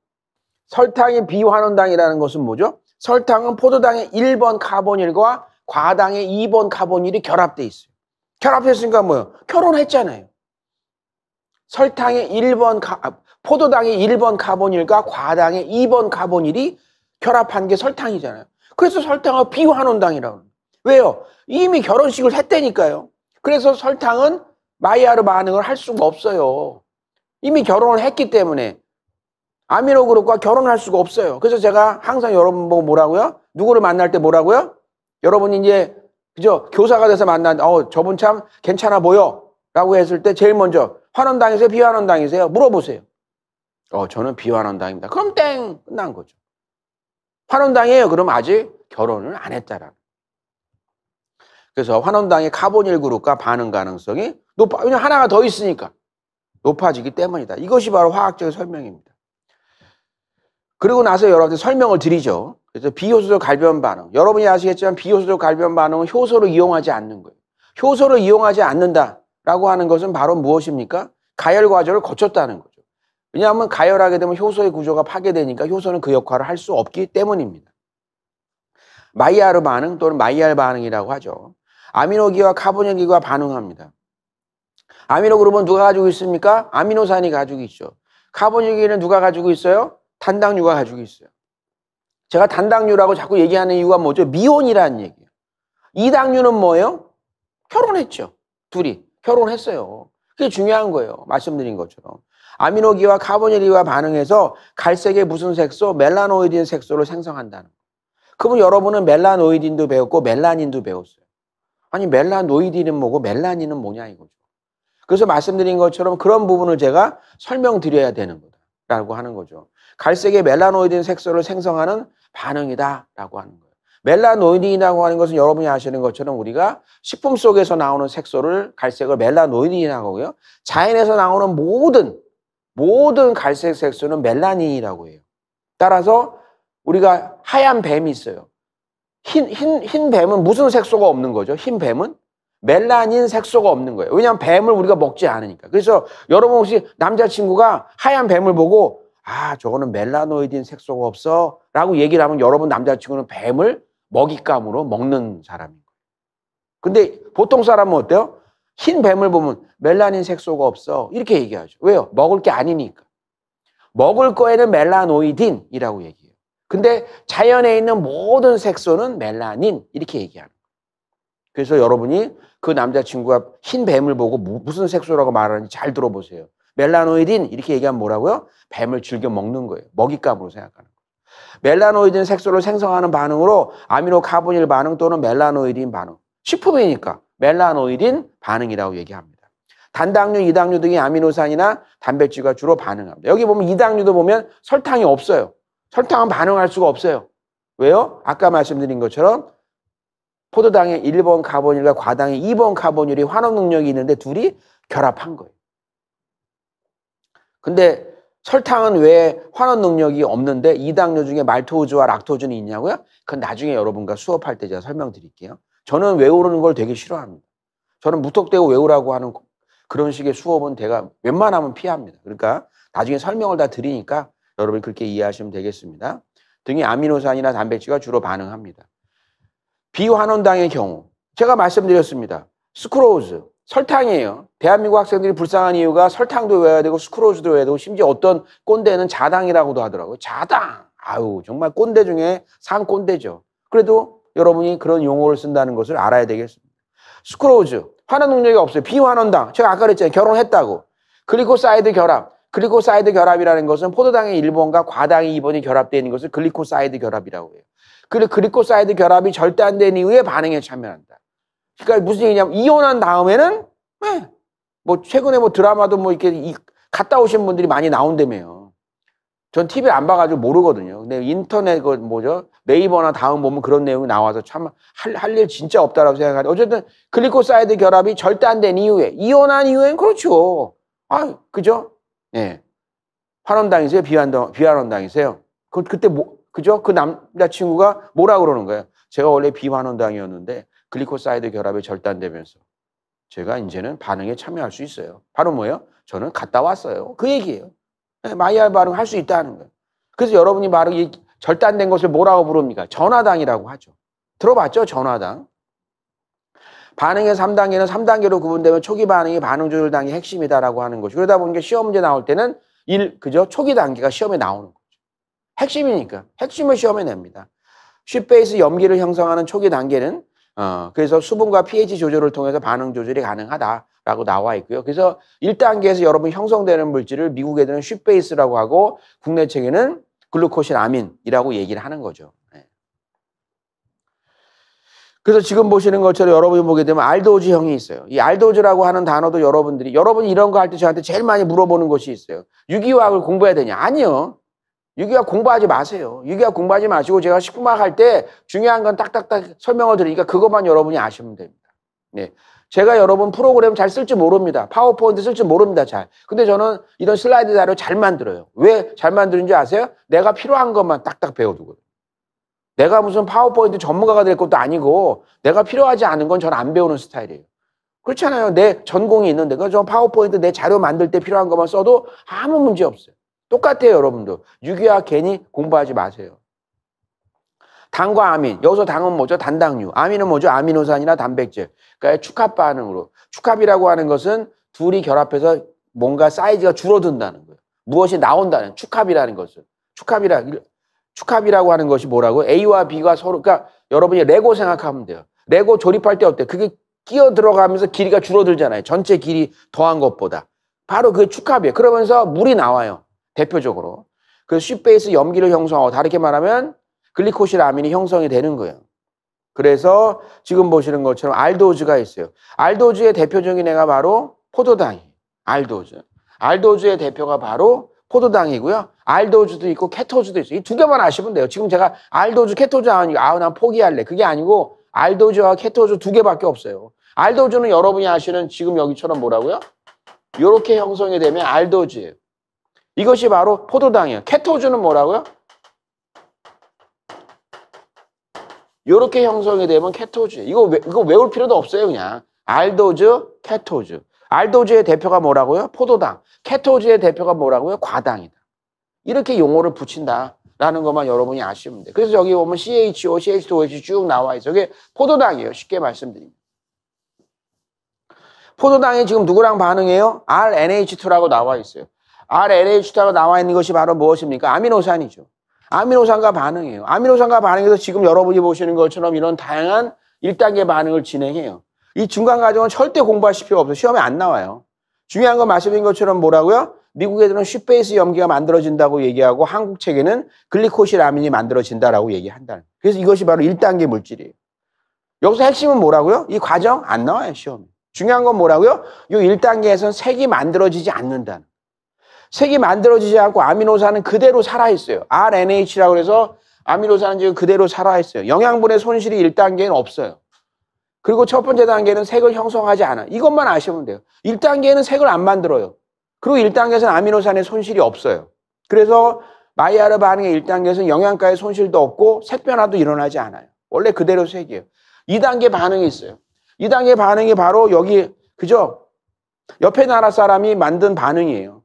설탕이 비환원당이라는 것은 뭐죠? 설탕은 포도당의 1번 카본일과 과당의 2번 카본일이 결합돼 있어요. 결합했으니까 뭐예요? 결혼했잖아요. 설탕의 1번 카, 가, 포도당이 1번 카본일과 과당의 2번 카본일이 결합한 게 설탕이잖아요. 그래서 설탕은 비환원당이라고 합니 왜요? 이미 결혼식을 했다니까요. 그래서 설탕은 마이아르 반응을 할 수가 없어요. 이미 결혼을 했기 때문에 아미노 그룹과 결혼할 수가 없어요. 그래서 제가 항상 여러분 보고 뭐라고요? 누구를 만날 때 뭐라고요? 여러분이 이제 그죠? 교사가 돼서 만난 어 저분 참 괜찮아 보여라고 했을 때 제일 먼저 환원당이세요? 비환원당이세요? 물어보세요. 어, 저는 비환원당입니다. 그럼 땡! 끝난 거죠. 환원당이에요. 그럼 아직 결혼을 안 했다라는. 그래서 환원당의 카본일 그룹과 반응 가능성이 높아. 왜냐 하나가 더 있으니까 높아지기 때문이다. 이것이 바로 화학적인 설명입니다. 그리고 나서 여러분들 설명을 드리죠. 그래서 비효소적 갈변 반응. 여러분이 아시겠지만 비효소적 갈변 반응은 효소를 이용하지 않는 거예요. 효소를 이용하지 않는다라고 하는 것은 바로 무엇입니까? 가열 과정을 거쳤다는 거예요. 왜냐하면 가열하게 되면 효소의 구조가 파괴되니까 효소는 그 역할을 할 수 없기 때문입니다. 마이야르 반응 또는 마이야르 반응이라고 하죠. 아미노기와 카보닐기가 반응합니다. 아미노 그룹은 누가 가지고 있습니까? 아미노산이 가지고 있죠. 카보닐기는 누가 가지고 있어요? 단당류가 가지고 있어요. 제가 단당류라고 자꾸 얘기하는 이유가 뭐죠? 미혼이라는 얘기예요. 이당류는 뭐예요? 결혼했죠. 둘이 결혼했어요. 그게 중요한 거예요. 말씀드린 것처럼. 아미노기와 카보닐와 반응해서 갈색의 무슨 색소? 멜라노이딘 색소를 생성한다는 거. 그분 여러분은 멜라노이딘도 배웠고 멜라닌도 배웠어요. 아니 멜라노이딘은 뭐고 멜라닌은 뭐냐 이거죠. 그래서 말씀드린 것처럼 그런 부분을 제가 설명드려야 되는 거다라고 하는 거죠. 갈색의 멜라노이딘 색소를 생성하는 반응이다라고 하는 거예요. 멜라노이딘이라고 하는 것은 여러분이 아시는 것처럼 우리가 식품 속에서 나오는 색소를 갈색을 멜라노이딘이라고 하고요. 자연에서 나오는 모든 모든 갈색 색소는 멜라닌이라고 해요. 따라서 우리가 하얀 뱀이 있어요. 흰, 흰, 흰 뱀은 무슨 색소가 없는 거죠? 흰 뱀은? 멜라닌 색소가 없는 거예요. 왜냐하면 뱀을 우리가 먹지 않으니까. 그래서 여러분 혹시 남자친구가 하얀 뱀을 보고 아, 저거는 멜라노이딘 색소가 없어. 라고 얘기를 하면 여러분 남자친구는 뱀을 먹잇감으로 먹는 사람인 거예요. 근데 보통 사람은 어때요? 흰 뱀을 보면 멜라닌 색소가 없어. 이렇게 얘기하죠. 왜요? 먹을 게 아니니까. 먹을 거에는 멜라노이딘이라고 얘기해요. 근데 자연에 있는 모든 색소는 멜라닌 이렇게 얘기하는 거예요. 그래서 여러분이 그 남자친구가 흰 뱀을 보고 무슨 색소라고 말하는지 잘 들어보세요. 멜라노이딘 이렇게 얘기하면 뭐라고요? 뱀을 즐겨 먹는 거예요. 먹잇감으로 생각하는 거예요. 멜라노이딘 색소를 생성하는 반응으로 아미노 카보닐 반응 또는 멜라노이딘 반응. 식품이니까 멜라노이린 반응이라고 얘기합니다. 단당류, 이당류 등의 아미노산이나 단백질과 주로 반응합니다. 여기 보면 이당류도 보면 설탕이 없어요. 설탕은 반응할 수가 없어요. 왜요? 아까 말씀드린 것처럼 포도당의 1번 카본율과 과당의 2번 카본율이 환원 능력이 있는데 둘이 결합한 거예요. 근데 설탕은 왜 환원 능력이 없는데 이당류 중에 말토우즈와 락토우즈는 있냐고요? 그건 나중에 여러분과 수업할 때 제가 설명드릴게요. 저는 외우는 걸 되게 싫어합니다. 저는 무턱대고 외우라고 하는 그런 식의 수업은 제가 웬만하면 피합니다. 그러니까 나중에 설명을 다 드리니까 여러분이 그렇게 이해하시면 되겠습니다. 등이 아미노산이나 단백질과 주로 반응합니다. 비환원당의 경우 제가 말씀드렸습니다. 스크로즈 우 설탕이에요. 대한민국 학생들이 불쌍한 이유가 설탕도 외워야 되고 스크로즈도 우 외워야 되고 심지어 어떤 꼰대는 자당이라고도 하더라고요. 자당. 아유 정말 꼰대 중에 상 꼰대죠. 그래도 여러분이 그런 용어를 쓴다는 것을 알아야 되겠습니다. 스크로우즈. 환원 능력이 없어요. 비환원당. 제가 아까 그랬잖아요. 결혼했다고. 글리코사이드 결합. 글리코사이드 결합이라는 것은 포도당의 1번과 과당의 2번이 결합되어 있는 것을 글리코사이드 결합이라고 해요. 그리고 글리코사이드 결합이 절대 안 된이후에 반응에 참여한다. 그러니까 무슨 얘기냐면 이혼한 다음에는 네. 뭐 최근에 뭐 드라마도 뭐 이렇게 이, 갔다 오신 분들이 많이 나온다며요. 전 TV 안 봐가지고 모르거든요. 근데 인터넷 그 뭐죠 네이버나 다음 보면 그런 내용이 나와서 참 할 할 일 진짜 없다라고 생각하는데 어쨌든 글리코사이드 결합이 절대 안 된 이후에 이혼한 이후엔 그렇죠. 아 그죠? 예. 환원 당이세요 비환 비환원 당이세요 그 그때 뭐 그죠? 그 남자친구가 뭐라 그러는 거예요? 제가 원래 비환원 당이었는데 글리코사이드 결합이 절대안되면서 제가 이제는 반응에 참여할 수 있어요. 바로 뭐예요? 저는 갔다 왔어요. 그 얘기예요. 예, 마이알 발음 할수 있다는 거예요. 그래서 여러분이 바로 이 절단된 것을 뭐라고 부릅니까? 전화당이라고 하죠. 들어봤죠? 전화당. 반응의 3단계는 3단계로 구분되면 초기 반응이 반응 조절 단계 핵심이다라고 하는 것이 그러다 보니까 시험 문제 나올 때는 1, 그죠? 초기 단계가 시험에 나오는 거죠. 핵심이니까 핵심을 시험에 냅니다. 쉽베이스 염기를 형성하는 초기 단계는 어, 그래서 수분과 pH 조절을 통해서 반응 조절이 가능하다. 라고 나와 있고요. 그래서 1단계에서 여러분 형성되는 물질을 미국 에들은 슈페이스라고 하고 국내 책에는 글루코신 아민이라고 얘기를 하는 거죠. 네. 그래서 지금 보시는 것처럼 여러분이 보게 되면 알도즈형이 있어요. 이 알도즈라고 하는 단어도 여러분들이 여러분이 이런 거 할 때 저한테 제일 많이 물어보는 것이 있어요. 유기화학을 공부해야 되냐? 아니요. 유기학 공부하지 마세요. 유기학 공부하지 마시고 제가 식품학 할 때 중요한 건 딱딱딱 설명을 드리니까 그것만 여러분이 아시면 됩니다. 네. 제가 여러분 프로그램 잘쓸지 모릅니다. 파워포인트 쓸지 모릅니다. 잘. 근데 저는 이런 슬라이드 자료 잘 만들어요. 왜 잘 만드는지 아세요? 내가 필요한 것만 딱딱 배워두고요 내가 무슨 파워포인트 전문가가 될 것도 아니고 내가 필요하지 않은 건전안 배우는 스타일이에요. 그렇잖아요. 내 전공이 있는데 그저 그 파워포인트 내 자료 만들 때 필요한 것만 써도 아무 문제 없어요. 똑같아요, 여러분도. 유기와 괜히 공부하지 마세요. 당과 아민. 여기서 당은 뭐죠? 단당류. 아민은 뭐죠? 아미노산이나 단백질. 그러니까 축합 반응으로. 축합이라고 하는 것은 둘이 결합해서 뭔가 사이즈가 줄어든다는 거예요. 무엇이 나온다는 축합이라는 것은. 축합이라 축합이라고 하는 것이 뭐라고? A와 B가 서로 그러니까 여러분이 레고 생각하면 돼요. 레고 조립할 때 어때? 그게 끼어 들어가면서 길이가 줄어들잖아요. 전체 길이 더한 것보다. 바로 그 축합이에요. 그러면서 물이 나와요. 대표적으로. 그쉽페이스 염기를 형성하고 다르게 말하면 글리코실 라민이 형성이 되는 거예요. 그래서 지금 보시는 것처럼 알도즈가 있어요. 알도즈의 대표적인 애가 바로 포도당이에요. 알도즈. 알도즈의 대표가 바로 포도당이고요. 알도즈도 있고 케토즈도 있어요. 이 두 개만 아시면 돼요. 지금 제가 알도즈, 케토즈 아니고 아우 난 포기할래. 그게 아니고 알도즈와 케토즈 두 개밖에 없어요. 알도즈는 여러분이 아시는 지금 여기처럼 뭐라고요? 이렇게 형성이 되면 알도즈예요. 이것이 바로 포도당이에요. 케토즈는 뭐라고요? 이렇게 형성이 되면 케토즈. 이거 왜, 이거 외울 필요도 없어요, 그냥. 알도즈, 케토즈. 알도즈의 대표가 뭐라고요? 포도당. 케토즈의 대표가 뭐라고요? 과당이다. 이렇게 용어를 붙인다라는 것만 여러분이 아시면 돼 그래서 여기 보면 CHO, CH2OH 쭉 나와 있어요. 이게 포도당이에요. 쉽게 말씀드립니다. 포도당이 지금 누구랑 반응해요? RNH2라고 나와 있어요. RNH2라고 나와 있는 것이 바로 무엇입니까? 아미노산이죠. 아미노산과 반응이에요. 아미노산과 반응에서 지금 여러분이 보시는 것처럼 이런 다양한 1단계 반응을 진행해요. 이 중간 과정은 절대 공부할 필요가 없어요. 시험에 안 나와요. 중요한 건 말씀드린 것처럼 뭐라고요? 미국 애들은 슈페이스 염기가 만들어진다고 얘기하고 한국 책에는 글리코시라민이 만들어진다라고 얘기한다. 는 그래서 이것이 바로 1단계 물질이에요. 여기서 핵심은 뭐라고요? 이 과정 안 나와요, 시험에. 중요한 건 뭐라고요? 이 1단계에서는 색이 만들어지지 않는다는. 색이 만들어지지 않고 아미노산은 그대로 살아있어요. RNH라고 해서 아미노산은 지금 그대로 살아있어요. 영양분의 손실이 1단계는 없어요. 그리고 첫 번째 단계는 색을 형성하지 않아. 이것만 아시면 돼요. 1단계는 색을 안 만들어요. 그리고 1단계에서는 아미노산의 손실이 없어요. 그래서 마이야르 반응의 1단계에서는 영양가의 손실도 없고 색 변화도 일어나지 않아요. 원래 그대로 색이에요. 2단계 반응이 있어요. 2단계 반응이 바로 여기, 그죠? 옆에 나라 사람이 만든 반응이에요.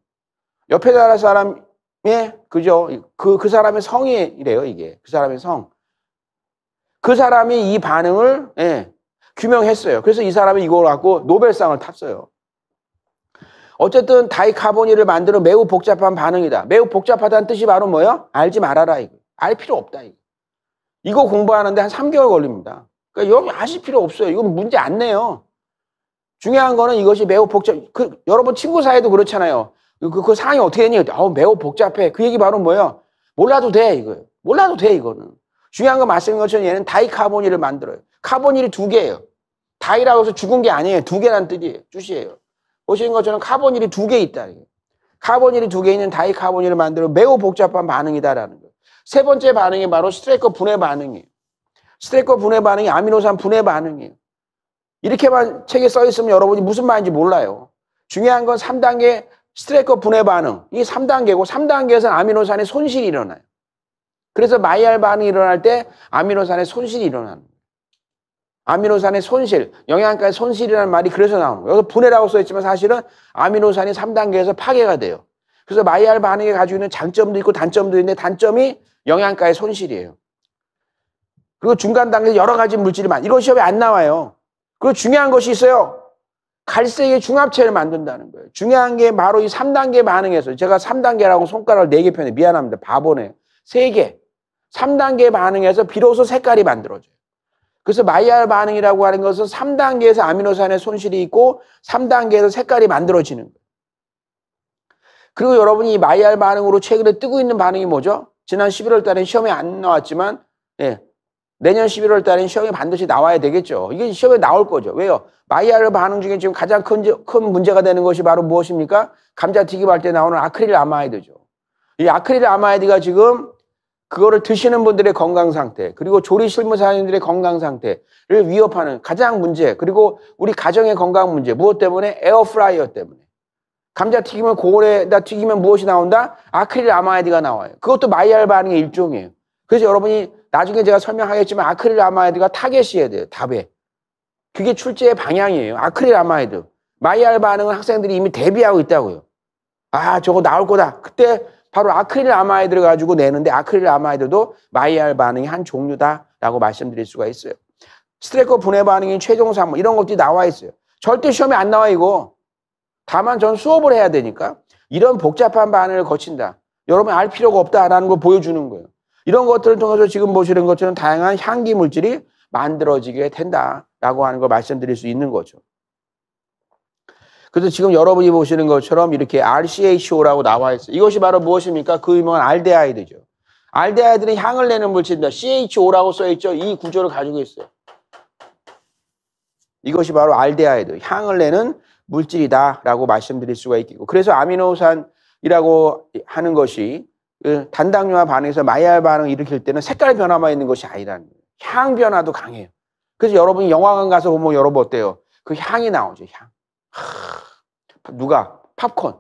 옆에 나라 사람의 그죠? 그, 그 사람의 성이래요, 이게. 그 사람의 성. 그 사람이 이 반응을 예, 규명했어요. 그래서 이 사람이 이걸 갖고 노벨상을 탔어요. 어쨌든 다이카보니를 만드는 매우 복잡한 반응이다. 매우 복잡하다는 뜻이 바로 뭐예요? 알지 말아라 이거. 알 필요 없다 이거. 이거 공부하는데 한 3개월 걸립니다. 그러니까 여러분 아실 필요 없어요. 이건 문제 안 내요. 중요한 거는 이것이 매우 복잡. 그 여러분 친구 사이도 그렇잖아요. 그, 그 상황이 어떻게 되니? 아우, 매우 복잡해. 그 얘기 바로 뭐예요? 몰라도 돼, 이거예요. 몰라도 돼, 이거는. 중요한 건 말씀인 것처럼 얘는 다이카보니를 만들어요. 카보닐이 두 개예요. 다이라고 해서 죽은 게 아니에요. 두 개란 뜻이에요. 주시에요 보시는 것처럼 카보닐이 두 개 있다. 카보닐이 두 개 있는 다이카보니를 만들어 매우 복잡한 반응이다라는 거예요. 세 번째 반응이 바로 스트레커 분해 반응이에요. 스트레커 분해 반응이 아미노산 분해 반응이에요. 이렇게만 책에 써 있으면 여러분이 무슨 말인지 몰라요. 중요한 건 3단계 스트레커 분해 반응. 이게 3단계고 3단계에서는 아미노산의 손실이 일어나요. 그래서 마이알 반응이 일어날 때 아미노산의 손실이 일어나는 거예요. 아미노산의 손실, 영양가의 손실이라는 말이 그래서 나오는 거예요. 여기서 분해라고 써 있지만 사실은 아미노산이 3단계에서 파괴가 돼요. 그래서 마이알 반응이 가지고 있는 장점도 있고 단점도 있는데 단점이 영양가의 손실이에요. 그리고 중간 단계 여러 가지 물질이 많아. 요 이것이 왜안 나와요? 그리고 중요한 것이 있어요. 갈색의 중합체를 만든다는 거예요. 중요한 게 바로 이 3단계 반응에서 제가 3단계라고 손가락을 4개 펴네. 미안합니다. 바보네. 3개. 3단계 반응에서 비로소 색깔이 만들어져요. 그래서 마이알 반응이라고 하는 것은 3단계에서 아미노산의 손실이 있고 3단계에서 색깔이 만들어지는 거예요. 그리고 여러분이 마이알 반응으로 최근에 뜨고 있는 반응이 뭐죠? 지난 11월 달에 시험에 안 나왔지만 내년 11월 달엔 시험이 반드시 나와야 되겠죠. 이게 시험에 나올 거죠. 왜요? 마이야르 반응 중에 지금 가장 큰, 큰 문제가 되는 것이 바로 무엇입니까? 감자튀김 할 때 나오는 아크릴 아마이드죠. 이 아크릴 아마이드가 지금 그거를 드시는 분들의 건강 상태, 그리고 조리 실무사님들의 건강 상태를 위협하는 가장 문제, 그리고 우리 가정의 건강 문제, 무엇 때문에? 에어프라이어 때문에. 감자튀김을 고온에다 튀기면 무엇이 나온다? 아크릴 아마이드가 나와요. 그것도 마이야르 반응의 일종이에요. 그래서 여러분이 나중에 제가 설명하겠지만 아크릴 아마이드가 타겟이어야 돼요. 답에. 그게 출제의 방향이에요. 아크릴 아마이드. 마이알 반응은 학생들이 이미 대비하고 있다고요. 아, 저거 나올 거다. 그때 바로 아크릴 아마이드를 가지고 내는데 아크릴 아마이드도 마이알 반응의 한 종류다라고 말씀드릴 수가 있어요. 스트레커 분해 반응인 최종 산문 뭐 이런 것들이 나와 있어요. 절대 시험에 안 나와 이거. 다만 전 수업을 해야 되니까 이런 복잡한 반응을 거친다. 여러분 알 필요가 없다라는 걸 보여주는 거예요. 이런 것들을 통해서 지금 보시는 것처럼 다양한 향기 물질이 만들어지게 된다라고 하는 걸 말씀드릴 수 있는 거죠. 그래서 지금 여러분이 보시는 것처럼 이렇게 RCHO라고 나와 있어요. 이것이 바로 무엇입니까? 그 유명한 알데하이드죠. 알데하이드는 향을 내는 물질입니다. CHO라고 써 있죠. 이 구조를 가지고 있어요. 이것이 바로 알데하이드, 향을 내는 물질이다라고 말씀드릴 수가 있고. 그래서 아미노산이라고 하는 것이 그 단당류와 반응에서 마이알 반응 일으킬 때는 색깔 변화만 있는 것이 아니라는 거예요. 향 변화도 강해요. 그래서 여러분 영화관 가서 보면 여러분 어때요? 그 향이 나오죠, 향. 하, 누가? 팝콘.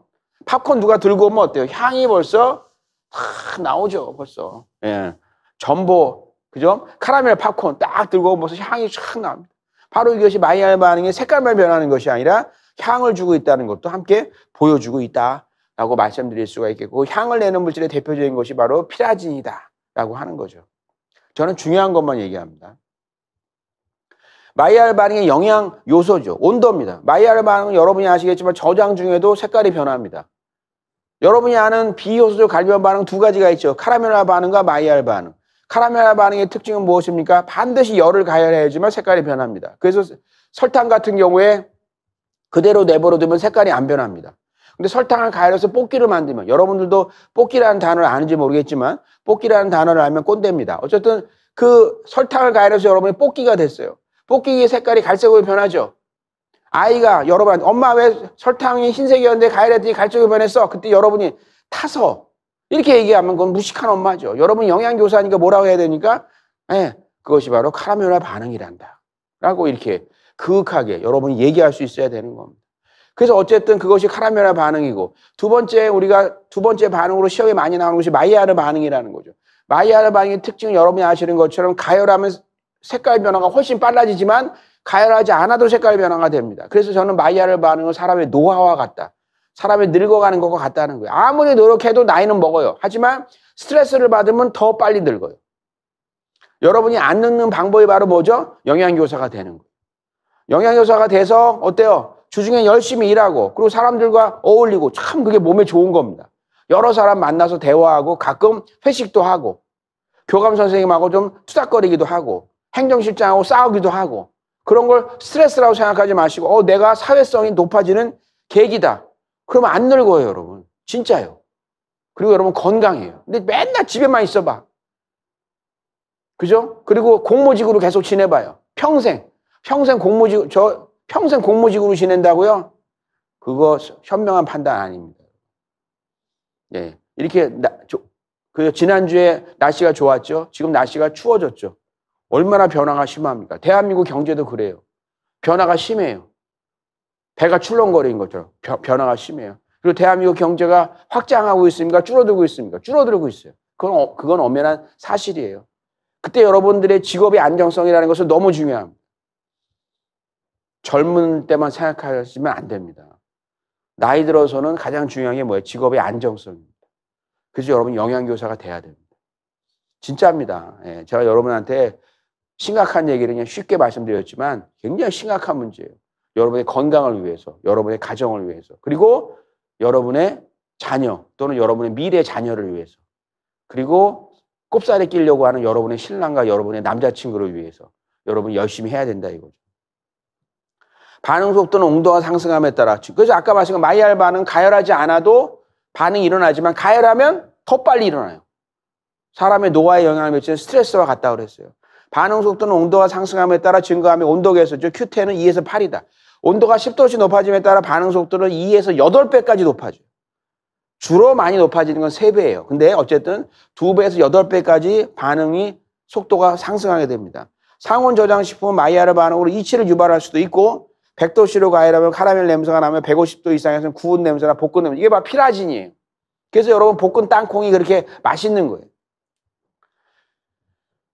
팝콘 누가 들고 오면 어때요? 향이 벌써 하, 나오죠, 벌써. 예. 전보, 그죠? 카라멜 팝콘 딱 들고 오면 벌써 향이 촥 나옵니다. 바로 이것이 마이알 반응의 색깔만 변하는 것이 아니라 향을 주고 있다는 것도 함께 보여주고 있다. 라고 말씀드릴 수가 있겠고 향을 내는 물질의 대표적인 것이 바로 피라진이다 라고 하는 거죠. 저는 중요한 것만 얘기합니다. 마이알 반응의 영양 요소죠. 온도입니다. 마이알 반응은 여러분이 아시겠지만 저장 중에도 색깔이 변합니다. 여러분이 아는 비효소적 갈변 반응 두 가지가 있죠. 카라멜라 반응과 마이알 반응. 카라멜라 반응의 특징은 무엇입니까? 반드시 열을 가열해야지만 색깔이 변합니다. 그래서 설탕 같은 경우에 그대로 내버려두면 색깔이 안 변합니다. 근데 설탕을 가열해서 뽑기를 만들면 여러분들도 뽑기라는 단어를 아는지 모르겠지만 뽑기라는 단어를 알면 꼰대입니다. 어쨌든 그 설탕을 가열해서 여러분이 뽑기가 됐어요. 뽑기의 색깔이 갈색으로 변하죠. 아이가 여러분 엄마 왜 설탕이 흰색이었는데 가열했더니 갈색으로 변했어. 그때 여러분이 타서 이렇게 얘기하면 그건 무식한 엄마죠. 여러분 영양교사니까 뭐라고 해야 되니까 예, 그것이 바로 카라멜화 반응이란다. 라고 이렇게 그윽하게 여러분이 얘기할 수 있어야 되는 겁니다. 그래서 어쨌든 그것이 카라멜라 반응이고 두 번째 우리가 두 번째 반응으로 시험에 많이 나오는 것이 마이야르 반응이라는 거죠. 마이야르 반응의 특징은 여러분이 아시는 것처럼 가열하면 색깔 변화가 훨씬 빨라지지만 가열하지 않아도 색깔 변화가 됩니다. 그래서 저는 마이야르 반응은 사람의 노화와 같다. 사람의 늙어가는 것과 같다는 거예요. 아무리 노력해도 나이는 먹어요. 하지만 스트레스를 받으면 더 빨리 늙어요. 여러분이 안 늙는 방법이 바로 뭐죠? 영양교사가 되는 거예요. 영양교사가 돼서 어때요? 주중에 열심히 일하고 그리고 사람들과 어울리고 참 그게 몸에 좋은 겁니다. 여러 사람 만나서 대화하고 가끔 회식도 하고 교감 선생님하고 좀 투닥거리기도 하고 행정실장하고 싸우기도 하고 그런 걸 스트레스라고 생각하지 마시고 어 내가 사회성이 높아지는 계기다. 그러면 안 늙어요, 여러분. 진짜요. 그리고 여러분 건강해요. 근데 맨날 집에만 있어 봐. 그죠? 그리고 공무직으로 계속 지내봐요. 평생. 평생 공무직, 저 평생 공무직으로 지낸다고요? 그거 현명한 판단 아닙니다. 예. 이렇게, 나, 저, 그 지난주에 날씨가 좋았죠? 지금 날씨가 추워졌죠? 얼마나 변화가 심합니까? 대한민국 경제도 그래요. 변화가 심해요. 배가 출렁거리는 것처럼 변화가 심해요. 그리고 대한민국 경제가 확장하고 있습니까? 줄어들고 있습니까? 줄어들고 있어요. 그건, 어, 그건 엄연한 사실이에요. 그때 여러분들의 직업의 안정성이라는 것은 너무 중요합니다. 젊은 때만 생각하시면 안 됩니다. 나이 들어서는 가장 중요한 게 뭐예요? 직업의 안정성입니다. 그래서 여러분 영양교사가 돼야 됩니다. 진짜입니다. 예, 제가 여러분한테 심각한 얘기를 그냥 쉽게 말씀드렸지만 굉장히 심각한 문제예요. 여러분의 건강을 위해서, 여러분의 가정을 위해서, 그리고 여러분의 자녀 또는 여러분의 미래 자녀를 위해서, 그리고 꼽사리 끼려고 하는 여러분의 신랑과 여러분의 남자친구를 위해서 여러분 열심히 해야 된다 이거죠. 반응 속도는 온도가 상승함에 따라. 그래서 아까 말씀한 마이알 반응 가열하지 않아도 반응이 일어나지만 가열하면 더 빨리 일어나요. 사람의 노화에 영향을 미치는 스트레스와 같다 그랬어요. 반응 속도는 온도가 상승함에 따라 증가하며 온도계에서 죠 Q태는 2에서 8이다. 온도가 10도씩 높아짐에 따라 반응 속도는 2에서 8배까지 높아져요. 주로 많이 높아지는 건 3배예요. 근데 어쨌든 2배에서 8배까지 반응이 속도가 상승하게 됩니다. 상온 저장식품 마이야르 반응으로 이치를 유발할 수도 있고 100도씨로 가열라면 카라멜 냄새가 나면 150도 이상에서는 구운 냄새나 볶은 냄새. 이게 바로 피라진이에요. 그래서 여러분 볶은 땅콩이 그렇게 맛있는 거예요.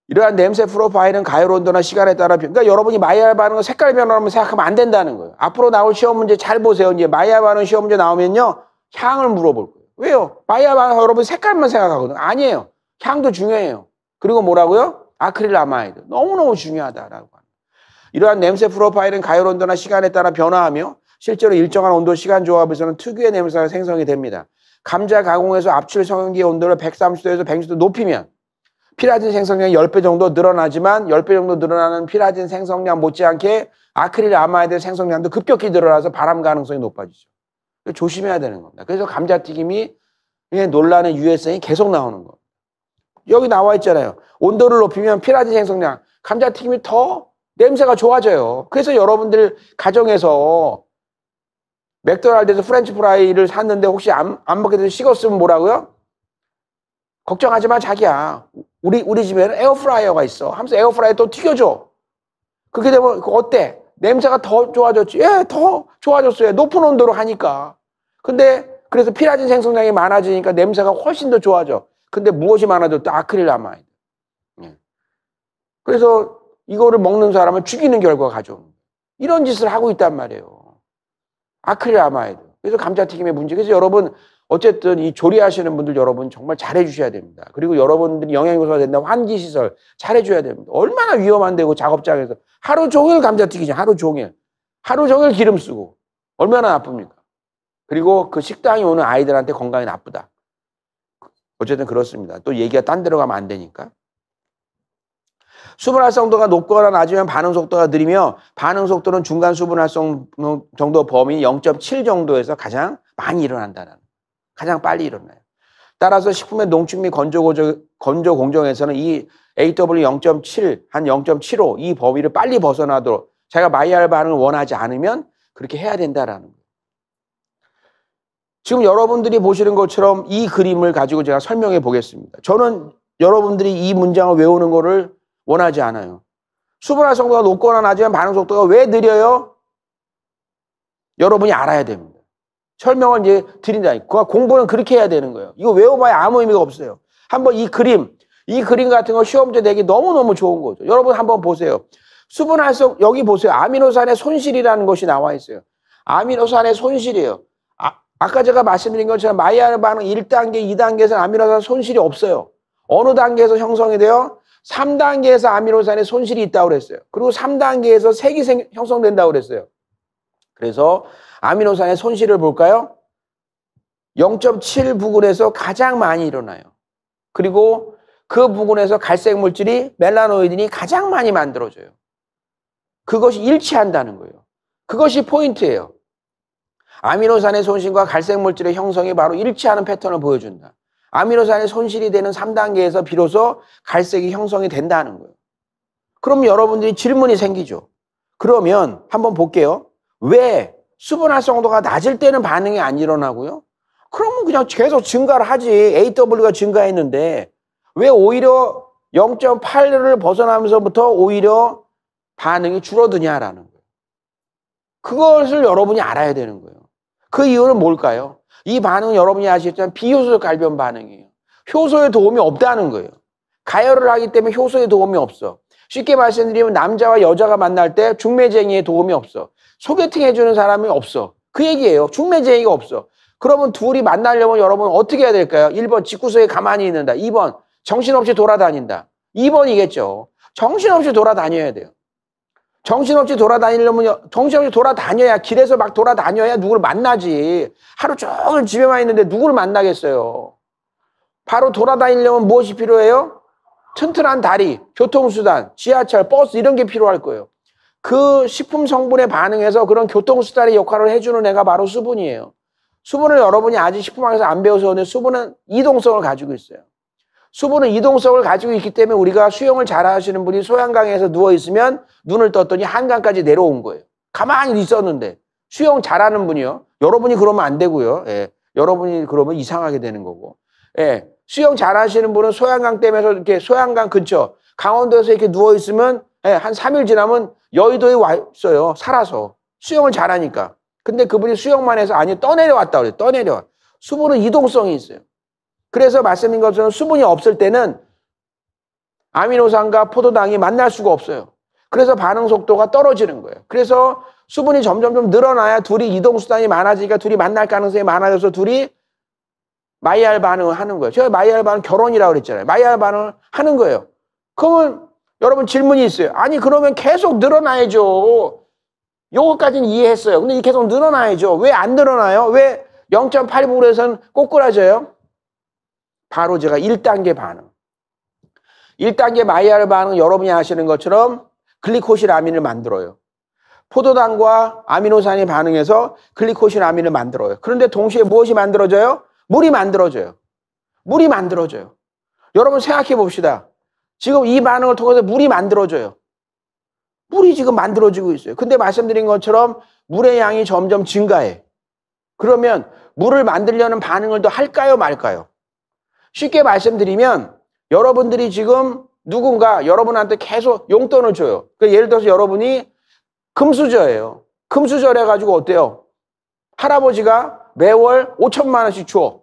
이러한 냄새 프로파일은 가열 온도나 시간에 따라 그러니까 여러분이 마이야 반응 색깔 변화라면 생각하면 안 된다는 거예요. 앞으로 나올 시험 문제 잘 보세요. 이제 마이야 반응 시험 문제 나오면요. 향을 물어볼 거예요. 왜요? 마이야 반응 여러분 색깔만 생각하거든요. 아니에요. 향도 중요해요. 그리고 뭐라고요? 아크릴 아마이드. 너무너무 중요하다라고. 이러한 냄새 프로파일은 가열 온도나 시간에 따라 변화하며 실제로 일정한 온도 시간 조합에서는 특유의 냄새가 생성이 됩니다. 감자 가공에서 압출 성형기의 온도를 130도에서 160도 높이면 피라진 생성량이 10배 정도 늘어나지만 10배 정도 늘어나는 피라진 생성량 못지않게 아크릴 아마이드 생성량도 급격히 늘어나서 발암 가능성이 높아지죠. 조심해야 되는 겁니다. 그래서 감자튀김이 예, 논란의 유해성이 계속 나오는 겁니다. 여기 나와 있잖아요. 온도를 높이면 피라진 생성량, 감자튀김이 더 냄새가 좋아져요. 그래서 여러분들 가정에서 맥도날드에서 프렌치 프라이를 샀는데 혹시 안, 안 먹게 돼서 식었으면 뭐라고요? 걱정하지 마, 자기야. 우리, 우리 집에는 에어프라이어가 있어. 하면서 에어프라이어 또 튀겨줘. 그렇게 되면 그 어때? 냄새가 더 좋아졌지? 예, 더 좋아졌어요. 높은 온도로 하니까. 근데 그래서 피라진 생성량이 많아지니까 냄새가 훨씬 더 좋아져. 근데 무엇이 많아졌다? 아크릴라마이드 예. 그래서 이거를 먹는 사람을 죽이는 결과가 가져온다 이런 짓을 하고 있단 말이에요. 아크릴아마이드. 그래서 감자튀김의 문제. 그래서 여러분, 어쨌든 이 조리하시는 분들 여러분 정말 잘해주셔야 됩니다. 그리고 여러분들이 영양요소가 된다 환기시설 잘해줘야 됩니다. 얼마나 위험한데고 작업장에서 하루 종일 감자튀기죠. 하루 종일. 하루 종일 기름 쓰고. 얼마나 나쁩니까? 그리고 그식당에 오는 아이들한테 건강이 나쁘다. 어쨌든 그렇습니다. 또 얘기가 딴 데로 가면 안 되니까. 수분 활성도가 높거나 낮으면 반응 속도가 느리며 반응 속도는 중간 수분 활성 정도 범위 0.7 정도에서 가장 많이 일어난다는 가장 빨리 일어나요. 따라서 식품의 농축 및 건조, 고조, 건조 공정에서는 이 AW 0.7, 한 0.75 이 범위를 빨리 벗어나도록 자기가 마이알 반응을 원하지 않으면 그렇게 해야 된다라는 거예요. 지금 여러분들이 보시는 것처럼 이 그림을 가지고 제가 설명해 보겠습니다. 저는 여러분들이 이 문장을 외우는 거를 원하지 않아요. 수분할 성도가 높거나 낮으면 반응 속도가 왜 느려요? 여러분이 알아야 됩니다. 설명을 이제 드린다니. 까 그러니까 공부는 그렇게 해야 되는 거예요. 이거 외워봐야 아무 의미가 없어요. 한번 이 그림, 이 그림 같은 거시험때 내기 너무너무 좋은 거죠. 여러분 한번 보세요. 수분할 성, 여기 보세요. 아미노산의 손실이라는 것이 나와 있어요. 아미노산의 손실이에요. 아, 아까 제가 말씀드린 것처럼 마이아르 반응 1단계, 2단계에서는 아미노산 손실이 없어요. 어느 단계에서 형성이 돼요? 3단계에서 아미노산에 손실이 있다고 그랬어요. 그리고 3단계에서 색이 생, 형성된다고 그랬어요. 그래서 아미노산의 손실을 볼까요? 0.7 부근에서 가장 많이 일어나요. 그리고 그 부근에서 갈색 물질이 멜라노이딘이 가장 많이 만들어져요. 그것이 일치한다는 거예요. 그것이 포인트예요. 아미노산의 손실과 갈색 물질의 형성이 바로 일치하는 패턴을 보여준다. 아미노산이 손실이 되는 3단계에서 비로소 갈색이 형성이 된다는 거예요. 그럼 여러분들이 질문이 생기죠. 그러면 한번 볼게요. 왜 수분 활성도가 낮을 때는 반응이 안 일어나고요? 그러면 그냥 계속 증가를 하지. AW가 증가했는데 왜 오히려 0.8를 벗어나면서부터 오히려 반응이 줄어드냐라는 거예요. 그것을 여러분이 알아야 되는 거예요. 그 이유는 뭘까요? 이 반응은 여러분이 아시겠지만 비효소 갈변 반응이에요. 효소에 도움이 없다는 거예요. 가열을 하기 때문에 효소에 도움이 없어. 쉽게 말씀드리면 남자와 여자가 만날 때 중매쟁이에 도움이 없어. 소개팅 해주는 사람이 없어. 그 얘기예요. 중매쟁이가 없어. 그러면 둘이 만나려면 여러분 어떻게 해야 될까요? 1번 직구석에 가만히 있는다. 2번 정신없이 돌아다닌다. 2번이겠죠. 정신없이 돌아다녀야 돼요. 정신없이 돌아다니려면 정신없이 돌아다녀야 길에서 막 돌아다녀야 누구를 만나지. 하루 종일 집에만 있는데 누구를 만나겠어요. 바로 돌아다니려면 무엇이 필요해요? 튼튼한 다리, 교통수단, 지하철, 버스 이런 게 필요할 거예요. 그 식품 성분에 반응해서 그런 교통수단의 역할을 해주는 애가 바로 수분이에요. 수분을 여러분이 아직 식품학에서 안 배워서 오는 수분은 이동성을 가지고 있어요. 수분은 이동성을 가지고 있기 때문에 우리가 수영을 잘 하시는 분이 소양강에서 누워 있으면 눈을 떴더니 한강까지 내려온 거예요. 가만히 있었는데 수영 잘하는 분이요. 여러분이 그러면 안 되고요. 예. 여러분이 그러면 이상하게 되는 거고. 예. 수영 잘하시는 분은 소양강 댐에서 이렇게 소양강 근처 강원도에서 이렇게 누워 있으면 예, 한 3일 지나면 여의도에 와 있어요. 살아서 수영을 잘하니까. 근데 그분이 수영만 해서 아니 떠내려왔다 그래요. 떠내려. 수분은 이동성이 있어요. 그래서 말씀인 것처럼 수분이 없을 때는 아미노산과 포도당이 만날 수가 없어요. 그래서 반응 속도가 떨어지는 거예요. 그래서 수분이 점점 늘어나야 둘이 이동수단이 많아지니까 둘이 만날 가능성이 많아져서 둘이 마이알 반응을 하는 거예요. 제가 마이알 반응 결혼이라고 그랬잖아요. 마이알 반응을 하는 거예요. 그러면 여러분 질문이 있어요. 아니 그러면 계속 늘어나야죠. 요거까지는 이해했어요. 근데 계속 늘어나야죠. 왜 안 늘어나요? 왜 0.8%에서는 꼬꾸라져요? 바로 제가 1단계 반응. 1단계 마이야르 반응 여러분이 아시는 것처럼 글리코실아민을 만들어요. 포도당과 아미노산이 반응해서 글리코실아민을 만들어요. 그런데 동시에 무엇이 만들어져요? 물이 만들어져요. 물이 만들어져요. 여러분 생각해 봅시다. 지금 이 반응을 통해서 물이 만들어져요. 물이 지금 만들어지고 있어요. 근데 말씀드린 것처럼 물의 양이 점점 증가해. 그러면 물을 만들려는 반응을 더 할까요, 말까요? 쉽게 말씀드리면 여러분들이 지금 누군가 여러분한테 계속 용돈을 줘요. 그러니까 예를 들어서 여러분이 금수저예요. 금수저래 가지고 어때요? 할아버지가 매월 5천만 원씩 줘.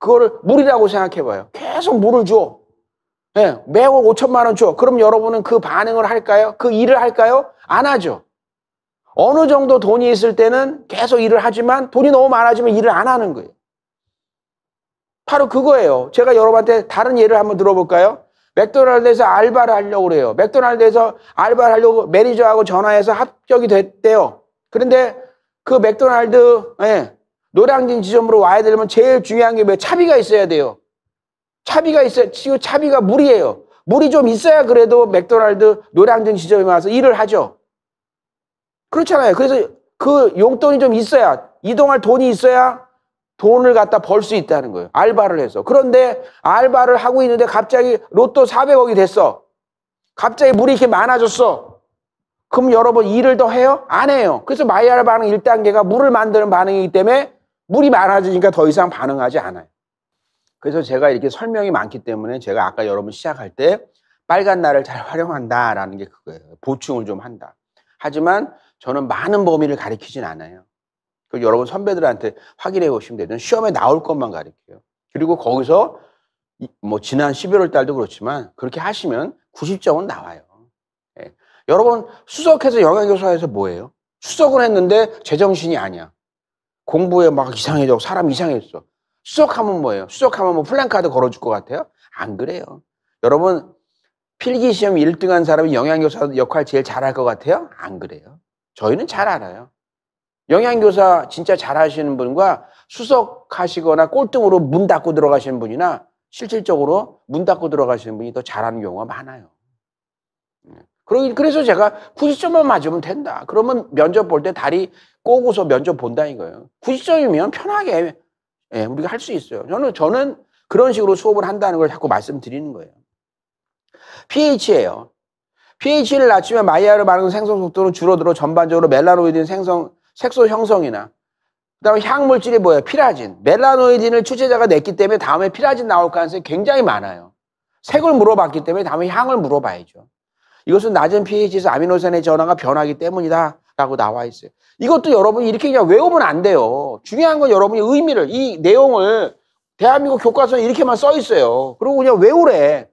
그거를 물이라고 생각해 봐요. 계속 물을 줘. 네, 매월 5천만 원 줘. 그럼 여러분은 그 반응을 할까요? 그 일을 할까요? 안 하죠. 어느 정도 돈이 있을 때는 계속 일을 하지만 돈이 너무 많아지면 일을 안 하는 거예요. 바로 그거예요. 제가 여러분한테 다른 예를 한번 들어볼까요? 맥도날드에서 알바를 하려고 그래요. 맥도날드에서 알바를 하려고 매니저하고 전화해서 합격이 됐대요. 그런데 그 맥도날드 예, 노량진 지점으로 와야 되려면 제일 중요한 게 왜 차비가 있어야 돼요. 차비가 있어야 지금 차비가 물이에요. 물이 좀 있어야 그래도 맥도날드 노량진 지점에 와서 일을 하죠. 그렇잖아요. 그래서 그 용돈이 좀 있어야 이동할 돈이 있어야 돈을 갖다 벌 수 있다는 거예요. 알바를 해서. 그런데 알바를 하고 있는데 갑자기 로또 400억이 됐어. 갑자기 물이 이렇게 많아졌어. 그럼 여러분 일을 더 해요? 안 해요. 그래서 마이알 반응 1단계가 물을 만드는 반응이기 때문에 물이 많아지니까 더 이상 반응하지 않아요. 그래서 제가 이렇게 설명이 많기 때문에 제가 아까 여러분 시작할 때 빨간 날을 잘 활용한다라는 게 그거예요. 보충을 좀 한다. 하지만 저는 많은 범위를 가리키진 않아요. 그 여러분 선배들한테 확인해 보시면 되죠 시험에 나올 것만 가르쳐요. 그리고 거기서 뭐 지난 11월 달도 그렇지만 그렇게 하시면 90점은 나와요. 예. 여러분 수석해서 영양교사에서 뭐예요? 수석은 했는데 제정신이 아니야. 공부에 막 이상해져. 사람 이상해졌어. 수석하면 뭐예요? 수석하면 뭐 플랜카드 걸어줄 것 같아요? 안 그래요. 여러분 필기시험 1등한 사람이 영양교사 역할 제일 잘할 것 같아요? 안 그래요. 저희는 잘 알아요. 영양교사 진짜 잘하시는 분과 수석하시거나 꼴등으로 문 닫고 들어가시는 분이나 실질적으로 문 닫고 들어가시는 분이 더 잘하는 경우가 많아요. 예. 그래서 제가 구0점만 맞으면 된다. 그러면 면접 볼 때 다리 꼬고서 면접 본다 이거예요. 구0점이면 편하게 예, 우리가 할 수 있어요. 저는 저는 그런 식으로 수업을 한다는 걸 자꾸 말씀드리는 거예요. pH예요. pH를 낮추면 마이아르 반응 생성 속도는 줄어들어 전반적으로 멜라노이드 생성 색소 형성이나 그다음에 향물질이 뭐예요? 피라진. 멜라노이딘을 출제자가 냈기 때문에 다음에 피라진 나올 가능성이 굉장히 많아요. 색을 물어봤기 때문에 다음에 향을 물어봐야죠. 이것은 낮은 pH에서 아미노산의 전화가 변하기 때문이다. 라고 나와 있어요. 이것도 여러분이 이렇게 그냥 외우면 안 돼요. 중요한 건 여러분이 의미를, 이 내용을 대한민국 교과서에 이렇게만 써 있어요. 그리고 그냥 외우래.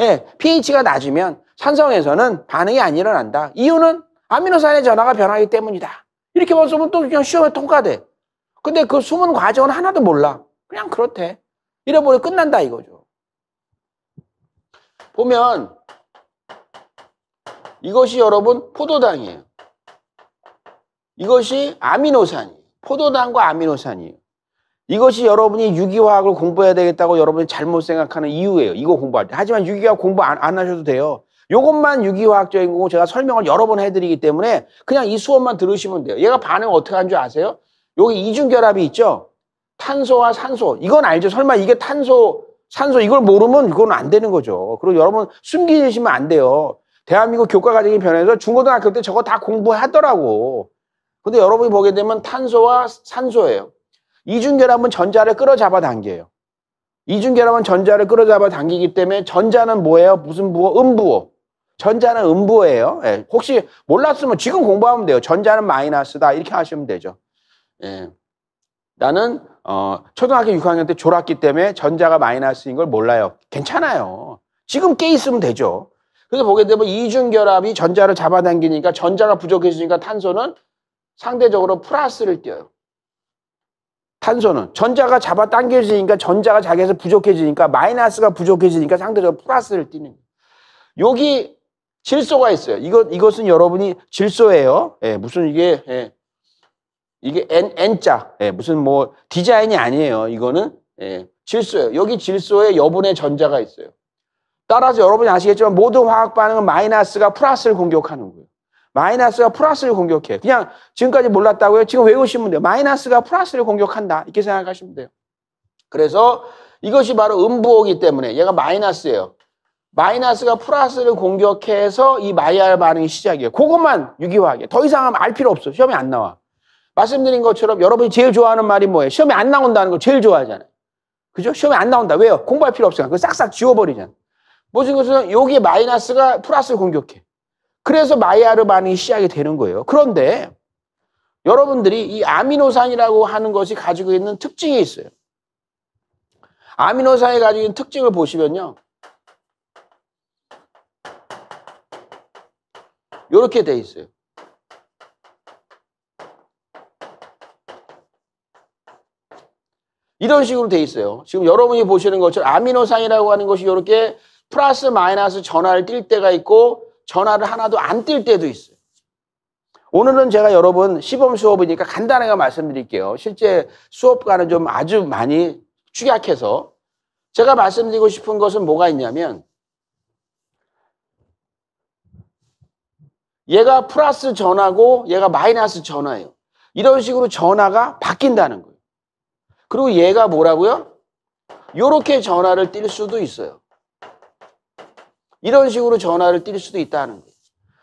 예, pH가 낮으면 산성에서는 반응이 안 일어난다. 이유는 아미노산의 전화가 변하기 때문이다. 이렇게만 쓰면 또 그냥 시험에 통과돼. 근데 그 숨은 과정은 하나도 몰라. 그냥 그렇대. 이어버려 끝난다 이거죠. 보면 이것이 여러분 포도당이에요. 이것이 아미노산이에요. 포도당과 아미노산이에요. 이것이 여러분이 유기화학을 공부해야 되겠다고 여러분이 잘못 생각하는 이유예요. 이거 공부할 때. 하지만 유기화학 공부 안, 안 하셔도 돼요. 요것만 유기화학적인 거고 제가 설명을 여러 번 해드리기 때문에 그냥 이 수업만 들으시면 돼요. 얘가 반응 어떻게 하는 줄 아세요? 여기 이중결합이 있죠? 탄소와 산소. 이건 알죠? 설마 이게 탄소, 산소 이걸 모르면 이건 안 되는 거죠. 그리고 여러분 숨기시면 안 돼요. 대한민국 교과 과정이 변해서 중고등학교 때 저거 다 공부하더라고. 근데 여러분이 보게 되면 탄소와 산소예요. 이중결합은 전자를 끌어잡아 당겨요. 이중결합은 전자를 끌어잡아 당기기 때문에 전자는 뭐예요? 무슨 부호? 음부호. 전자는 음부예요. 예, 혹시 몰랐으면 지금 공부하면 돼요. 전자는 마이너스다 이렇게 하시면 되죠. 예. 나는 어, 초등학교 6학년 때 졸았기 때문에 전자가 마이너스인 걸 몰라요. 괜찮아요. 지금 깨 있으면 되죠. 그래서 보게 되면 이중 결합이 전자를 잡아당기니까 전자가 부족해지니까 탄소는 상대적으로 플러스를 띄어요. 탄소는 전자가 잡아당겨지니까 전자가 자기에서 부족해지니까 마이너스가 부족해지니까 상대적으로 플러스를 띄는 거예요. 여기 질소가 있어요. 이것, 이것은 여러분이 질소예요. 예, 무슨 이게, 예, 이게 N, N자. 예, 무슨 뭐 디자인이 아니에요. 이거는. 예, 질소예요. 여기 질소에 여분의 전자가 있어요. 따라서 여러분이 아시겠지만 모든 화학 반응은 마이너스가 플러스를 공격하는 거예요. 마이너스가 플러스를 공격해. 그냥 지금까지 몰랐다고요? 지금 외우시면 돼요. 마이너스가 플러스를 공격한다. 이렇게 생각하시면 돼요. 그래서 이것이 바로 음부호기 때문에 얘가 마이너스예요. 마이너스가 플러스를 공격해서 이 마이알 반응이 시작이에요. 그것만 유기화하게. 더 이상 하면 알 필요 없어. 시험에 안 나와. 말씀드린 것처럼 여러분이 제일 좋아하는 말이 뭐예요? 시험에 안 나온다는 거 제일 좋아하잖아요. 그죠? 시험에 안 나온다. 왜요? 공부할 필요 없어니그 싹싹 지워버리잖아. 모든 것은 여기 마이너스가 플러스를 공격해. 그래서 마이아르 반응이 시작이 되는 거예요. 그런데 여러분들이 이 아미노산이라고 하는 것이 가지고 있는 특징이 있어요. 아미노산이 가지고 있는 특징을 보시면요. 이렇게 돼 있어요. 이런 식으로 돼 있어요. 지금 여러분이 보시는 것처럼 아미노산이라고 하는 것이 이렇게 플러스 마이너스 전화를 띌 때가 있고 전화를 하나도 안 띌 때도 있어요. 오늘은 제가 여러분 시범 수업이니까 간단하게 말씀드릴게요. 실제 수업과는 좀 아주 많이 축약해서 제가 말씀드리고 싶은 것은 뭐가 있냐면 얘가 플러스 전화고 얘가 마이너스 전화예요. 이런 식으로 전화가 바뀐다는 거예요. 그리고 얘가 뭐라고요? 이렇게 전화를 띌 수도 있어요. 이런 식으로 전화를 띌 수도 있다는 거예요.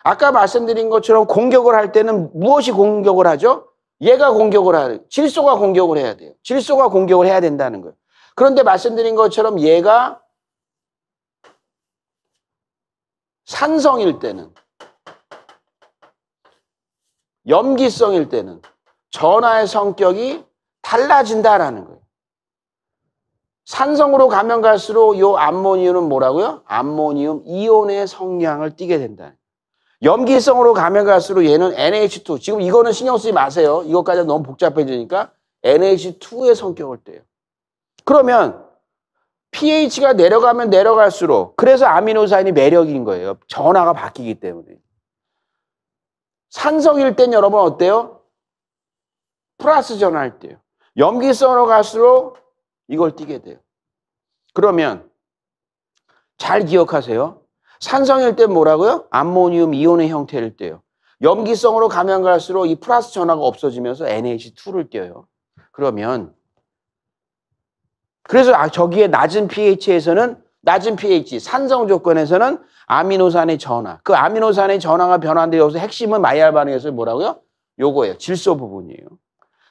아까 말씀드린 것처럼 공격을 할 때는 무엇이 공격을 하죠? 얘가 공격을 하요 질소가 공격을 해야 돼요. 질소가 공격을 해야 된다는 거예요. 그런데 말씀드린 것처럼 얘가 산성일 때는 염기성일 때는 전화의 성격이 달라진다라는 거예요. 산성으로 가면 갈수록 이 암모니움은 뭐라고요? 암모니움 이온의 성량을 띠게 된다. 염기성으로 가면 갈수록 얘는 NH2. 지금 이거는 신경 쓰지 마세요. 이것까지 너무 복잡해지니까 NH2의 성격을 떼요. 그러면 pH가 내려가면 내려갈수록 그래서 아미노산이 매력인 거예요. 전화가 바뀌기 때문에. 산성일 땐 여러분 어때요? 플러스 전화할 때요. 염기선으로 갈수록 이걸 띄게 돼요. 그러면 잘 기억하세요. 산성일 때 뭐라고요? 암모늄 이온의 형태일 때요. 염기성으로 가면 갈수록 이 플러스 전화가 없어지면서 NH2를 떼요 그러면 그래서 아, 저기에 낮은 pH에서는 낮은 pH, 산성 조건에서는 아미노산의 전화. 그 아미노산의 전화가 변화인데 여기서 핵심은 마이알 반응에서 뭐라고요? 요거예요. 질소 부분이에요.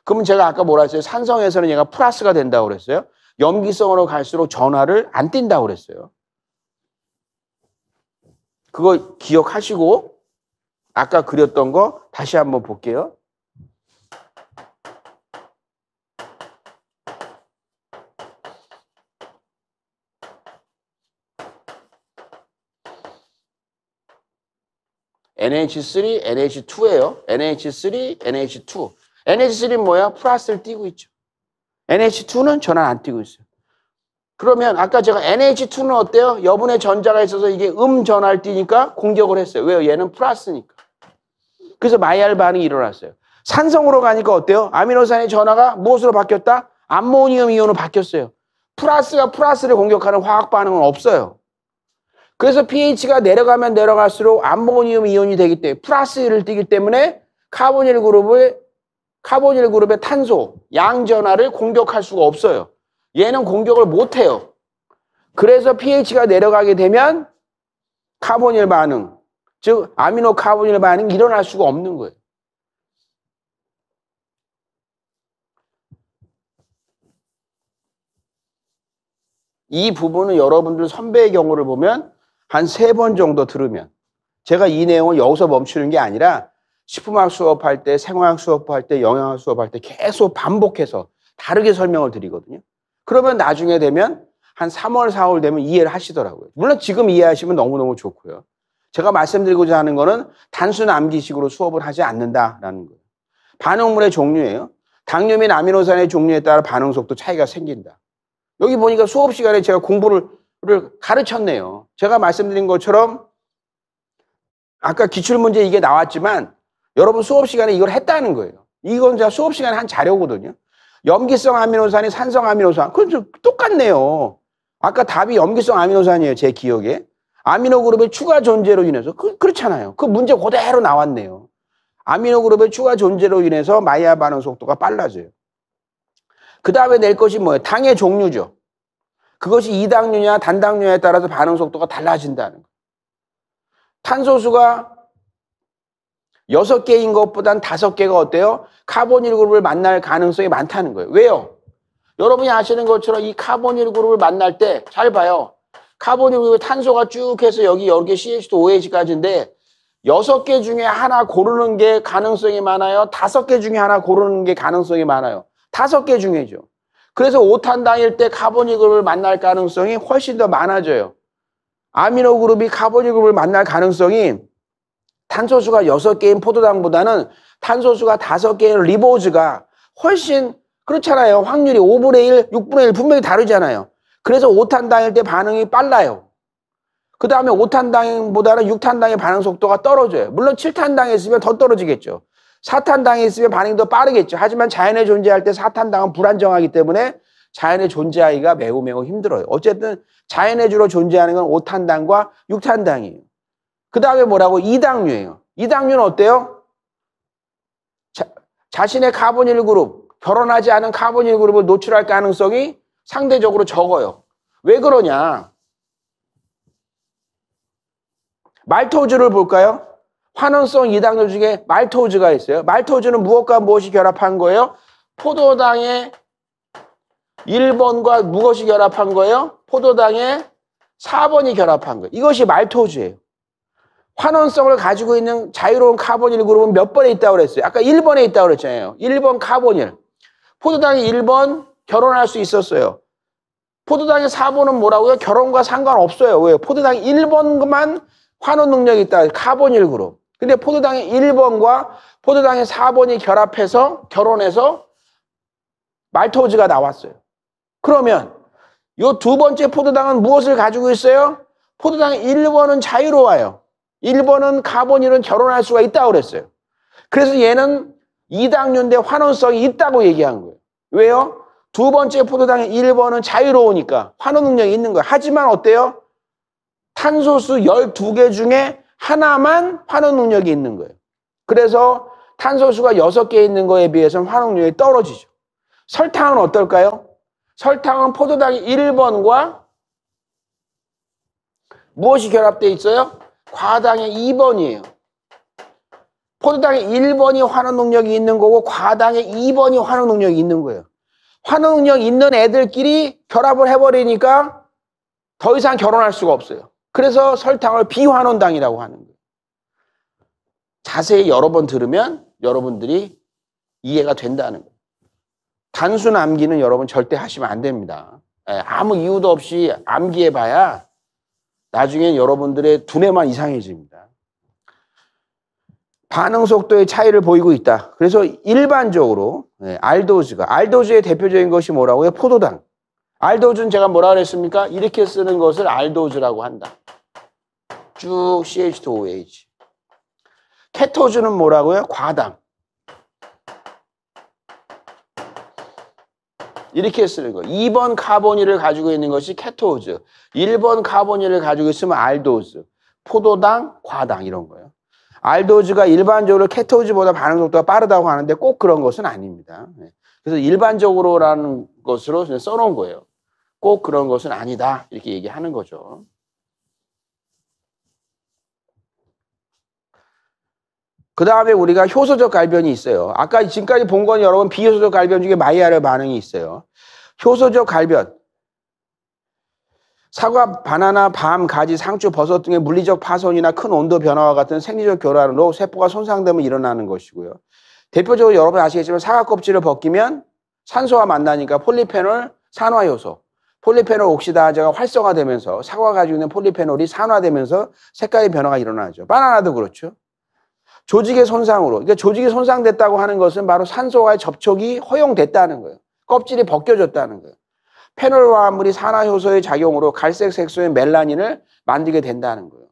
그러면 제가 아까 뭐라 했어요? 산성에서는 얘가 플러스가 된다고 그랬어요. 염기성으로 갈수록 전화를 안 띈다고 그랬어요. 그거 기억하시고 아까 그렸던 거 다시 한번 볼게요. NH3, NH2예요. NH3, NH2. NH3는 뭐야? 플러스를 띄고 있죠. NH2는 전환 안 띄고 있어요. 그러면 아까 제가 NH2는 어때요? 여분의 전자가 있어서 이게 음 전화를 띄니까 공격을 했어요. 왜요? 얘는 플러스니까. 그래서 마이알 반응이 일어났어요. 산성으로 가니까 어때요? 아미노산의 전화가 무엇으로 바뀌었다? 암모니엄 이온으로 바뀌었어요. 플러스가 플러스를 공격하는 화학 반응은 없어요. 그래서 pH가 내려가면 내려갈수록 암모니움 이온이 되기 때문에 플러스 1을 띠기 때문에 카보닐그룹의카보닐 그룹의 탄소 양전화를 공격할 수가 없어요. 얘는 공격을 못 해요. 그래서 pH가 내려가게 되면 카보닐 반응, 즉 아미노 카보닐 반응이 일어날 수가 없는 거예요. 이 부분은 여러분들 선배의 경우를 보면 한세번 정도 들으면 제가 이 내용을 여기서 멈추는 게 아니라 식품학 수업할 때, 생화학 수업할 때, 영양학 수업할 때 계속 반복해서 다르게 설명을 드리거든요. 그러면 나중에 되면 한 3월, 4월 되면 이해를 하시더라고요. 물론 지금 이해하시면 너무너무 좋고요. 제가 말씀드리고자 하는 거는 단순 암기식으로 수업을 하지 않는다라는 거예요. 반응물의 종류예요. 당뇨및 아미노산의 종류에 따라 반응 속도 차이가 생긴다. 여기 보니까 수업 시간에 제가 공부를 를 가르쳤네요. 제가 말씀드린 것처럼 아까 기출문제 이게 나왔지만 여러분 수업 시간에 이걸 했다는 거예요. 이건 제가 수업 시간에 한 자료거든요. 염기성 아미노산이 산성 아미노산. 그건 좀 똑같네요. 아까 답이 염기성 아미노산이에요. 제 기억에. 아미노 그룹의 추가 존재로 인해서. 그, 그렇잖아요. 그 문제 그대로 나왔네요. 아미노 그룹의 추가 존재로 인해서 마이아 반응 속도가 빨라져요. 그 다음에 낼 것이 뭐예요? 당의 종류죠. 그것이 이당류냐 단당류냐에 따라서 반응 속도가 달라진다는 거. 탄소수가 6 개인 것보단 5 개가 어때요? 카본일 그룹을 만날 가능성이 많다는 거예요. 왜요? 여러분이 아시는 것처럼 이 카본일 그룹을 만날 때 잘 봐요. 카본일 그룹 탄소가 쭉 해서 여기 여기 CH2 OH까지인데 6개 중에 하나 고르는 게 가능성이 많아요. 5개 중에 하나 고르는 게 가능성이 많아요. 5개 중에죠. 그래서 5탄 당일 때카보니 그룹을 만날 가능성이 훨씬 더 많아져요. 아미노 그룹이 카보니 그룹을 만날 가능성이 탄소수가 6개인 포도당보다는 탄소수가 5개인 리보즈가 훨씬 그렇잖아요. 확률이 5분의 1, 6분의 1 분명히 다르잖아요. 그래서 5탄 당일 때 반응이 빨라요. 그 다음에 5탄 당보다는 6탄 당의 반응 속도가 떨어져요. 물론 7탄 당했으면 더 떨어지겠죠. 사탄 당에 있으면 반응도 빠르겠죠. 하지만 자연에 존재할 때 사탄 당은 불안정하기 때문에 자연에 존재하기가 매우 매우 힘들어요. 어쨌든 자연의 주로 존재하는 건 5탄당과 6탄당이에요. 그 다음에 뭐라고? 2당류예요. 2당류는 어때요? 자, 신의 카본 1그룹, 결혼하지 않은 카본 1그룹을 노출할 가능성이 상대적으로 적어요. 왜 그러냐? 말토주를 볼까요? 환원성 이당류 중에 말토우즈가 있어요. 말토우즈는 무엇과 무엇이 결합한 거예요? 포도당의 1번과 무엇이 결합한 거예요? 포도당의 4번이 결합한 거예요. 이것이 말토우즈예요. 환원성을 가지고 있는 자유로운 카본일 그룹은 몇 번에 있다고 그랬어요? 아까 1번에 있다고 그랬잖아요. 1번 카본일. 포도당이 1번 결혼할 수 있었어요. 포도당의 4번은 뭐라고요? 결혼과 상관없어요. 왜요? 포도당 1번만 환원 능력이 있다. 카본일 그룹. 근데 포도당의 1번과 포도당의 4번이 결합해서 결혼해서 말토우즈가 나왔어요. 그러면 이 두 번째 포도당은 무엇을 가지고 있어요? 포도당 1번은 자유로워요. 1번은 카본일은 결혼할 수가 있다고 그랬어요. 그래서 얘는 이당류인데 환원성이 있다고 얘기한 거예요. 왜요? 두 번째 포도당의 1번은 자유로우니까 환원 능력이 있는 거예요. 하지만 어때요? 탄소수 12개 중에 하나만 환원 능력이 있는 거예요. 그래서 탄소수가 6개 있는 거에 비해서는 환원 능력이 떨어지죠. 설탕은 어떨까요? 설탕은 포도당 1번과 무엇이 결합되어 있어요? 과당의 2번이에요. 포도당의 1번이 환원 능력이 있는 거고 과당의 2번이 환원 능력이 있는 거예요. 환원 능력 있는 애들끼리 결합을 해버리니까 더 이상 결혼할 수가 없어요. 그래서 설탕을 비환원당이라고 하는 거예요. 자세히 여러 번 들으면 여러분들이 이해가 된다는 거예요. 단순 암기는 여러분 절대 하시면 안 됩니다. 예, 아무 이유도 없이 암기해봐야 나중엔 여러분들의 두뇌만 이상해집니다. 반응 속도의 차이를 보이고 있다. 그래서 일반적으로 예, 알도즈가 알도즈의 대표적인 것이 뭐라고요? 포도당. 알도즈는 제가 뭐라 그랬습니까? 이렇게 쓰는 것을 알도즈라고 한다. 쭉 CH2OH. 케토즈는 뭐라고요? 과당. 이렇게 쓰는 거. 2번 카보니를 가지고 있는 것이 케토즈. 1번 카보니를 가지고 있으면 알도즈. 포도당, 과당 이런 거예요. 알도즈가 일반적으로 케토즈보다 반응 속도가 빠르다고 하는데 꼭 그런 것은 아닙니다. 네. 그래서 일반적으로라는 것으로 써놓은 거예요. 꼭 그런 것은 아니다. 이렇게 얘기하는 거죠. 그 다음에 우리가 효소적 갈변이 있어요. 아까 지금까지 본 건 여러분 비효소적 갈변 중에 마이야르 반응이 있어요. 효소적 갈변. 사과, 바나나, 밤, 가지, 상추, 버섯 등의 물리적 파손이나 큰 온도 변화와 같은 생리적 교란으로 세포가 손상되면 일어나는 것이고요. 대표적으로 여러분 아시겠지만 사과 껍질을 벗기면 산소와 만나니까 폴리페놀, 산화효소, 폴리페놀 옥시다제가 활성화되면서 사과 가지고 있는 폴리페놀이 산화되면서 색깔의 변화가 일어나죠. 바나나도 그렇죠. 조직의 손상으로. 그러니까 조직이 손상됐다고 하는 것은 바로 산소와의 접촉이 허용됐다는 거예요. 껍질이 벗겨졌다는 거예요. 페놀 화합물이 산화효소의 작용으로 갈색 색소의 멜라닌을 만들게 된다는 거예요.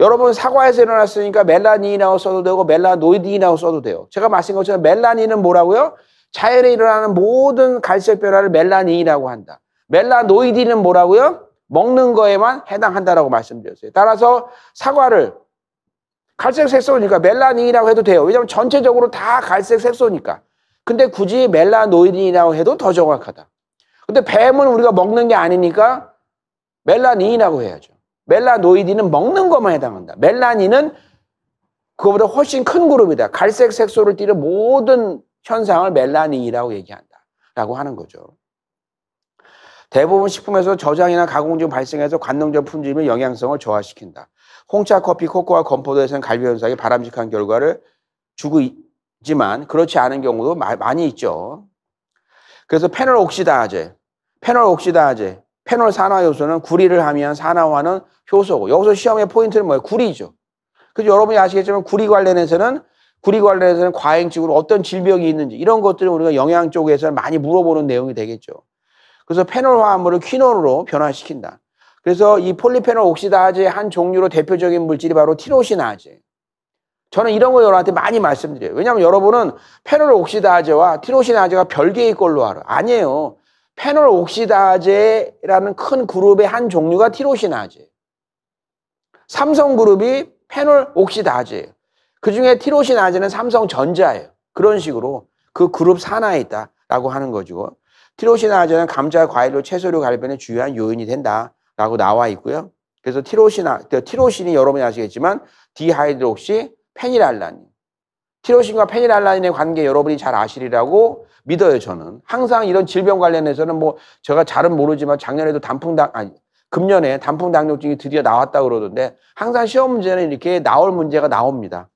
여러분 사과에서 일어났으니까 멜라닌이라고 써도 되고 멜라노이드라고 써도 돼요. 제가 말씀드린 것처럼 멜라닌은 뭐라고요? 자연에 일어나는 모든 갈색 변화를 멜라닌이라고 한다. 멜라노이드는 뭐라고요? 먹는 거에만 해당한다라고 말씀드렸어요. 따라서 사과를 갈색 색소니까 멜라닌이라고 해도 돼요. 왜냐하면 전체적으로 다 갈색 색소니까. 근데 굳이 멜라노인이라고 해도 더 정확하다. 근데 뱀은 우리가 먹는 게 아니니까 멜라닌이라고 해야죠. 멜라노이딘은 먹는 것만 해당한다. 멜라닌은 그거보다 훨씬 큰 그룹이다. 갈색 색소를 띠는 모든 현상을 멜라닌이라고 얘기한다. 라고 하는 거죠. 대부분 식품에서 저장이나 가공 중 발생해서 관능적 품질및 영양성을 저하시킨다. 홍차, 커피, 코코아, 건포도에서는 갈비 현상이 바람직한 결과를 주고 있지만 그렇지 않은 경우도 많이 있죠. 그래서 페놀 옥시다제, 페놀 옥시다제, 페놀 산화 효소는 구리를 하면 산화화는 효소고 여기서 시험의 포인트는 뭐예요? 구리죠. 그래서 여러분이 아시겠지만 구리 관련해서는 구리 관련해서는 과잉적으로 어떤 질병이 있는지 이런 것들을 우리가 영양 쪽에서는 많이 물어보는 내용이 되겠죠. 그래서 페놀 화합물을 퀴놀로 변화시킨다. 그래서 이 폴리페놀 옥시다아제의 한 종류로 대표적인 물질이 바로 티로시나아제. 저는 이런 거 여러분한테 많이 말씀드려요. 왜냐하면 여러분은 페놀 옥시다아제와 티로시나아제가 별개의 걸로 알아. 아니에요. 페놀 옥시다아제라는 큰 그룹의 한 종류가 티로시나아제. 삼성그룹이 페놀 옥시다아제예요. 그 중에 티로시나아제는 삼성전자예요. 그런 식으로 그 그룹 산하에 있다라고 하는 거죠. 티로시나아제는 감자, 과일로 채소류 갈변에 주요한 요인이 된다. 라고 나와 있고요. 그래서 티로신 그 티로신이 여러분이 아시겠지만 디하이드록시 페니랄라닌 티로신과 페니랄라닌의 관계 여러분이 잘 아시리라고 믿어요, 저는. 항상 이런 질병 관련해서는 뭐 제가 잘은 모르지만 작년에도 단풍당 아니 금년에 단풍 당뇨증이 드디어 나왔다 그러던데 항상 시험 문제는 이렇게 나올 문제가 나옵니다.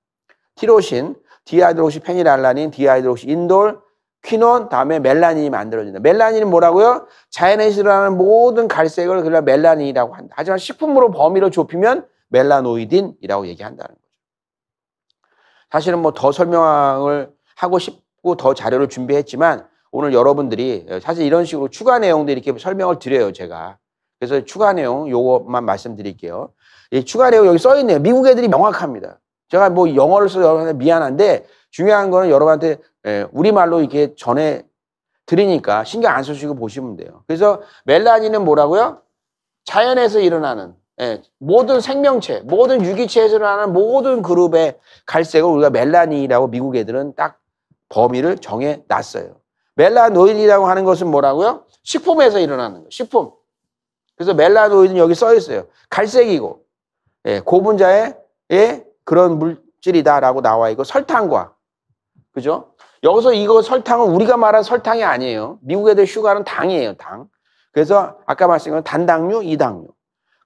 티로신, 디하이드록시 페니랄라닌 디하이드록시 인돌, 퀴논, 다음에 멜라닌이 만들어진다. 멜라닌은 뭐라고요? 자연에서 일어는 모든 갈색을 그냥 멜라닌이라고 한다. 하지만 식품으로 범위를 좁히면 멜라노이딘이라고 얘기한다는 거죠. 사실은 뭐 더 설명을 하고 싶고 더 자료를 준비했지만 오늘 여러분들이 어, 사실 이런 식으로 추가 내용들 이렇게 설명을 드려요, 제가. 그래서 추가 내용 요것만 말씀드릴게요. 이 추가 내용 여기 써 있네요. 미국 애들이 명확합니다. 제가 뭐 영어를 써서 여러분한테 미안한데 중요한 거는 여러분한테 예, 우리말로 이렇게 전해 드리니까 신경 안 쓰시고 보시면 돼요. 그래서 멜라닌은 뭐라고요? 자연에서 일어나는 예, 모든 생명체, 모든 유기체에서 일어나는 모든 그룹의 갈색을 우리가 멜라닌이라고 미국 애들은 딱 범위를 정해 놨어요. 멜라노이드라고 하는 것은 뭐라고요? 식품에서 일어나는 거, 예요 식품. 그래서 멜라노이드는 여기 써 있어요. 갈색이고, 예, 고분자의 예, 그런 물질이다라고 나와 있고, 설탕과, 그죠? 여기서 이거 설탕은 우리가 말한 설탕이 아니에요. 미국 애들 슈가는 당이에요, 당. 그래서 아까 말씀드린 건 단당류, 이당류.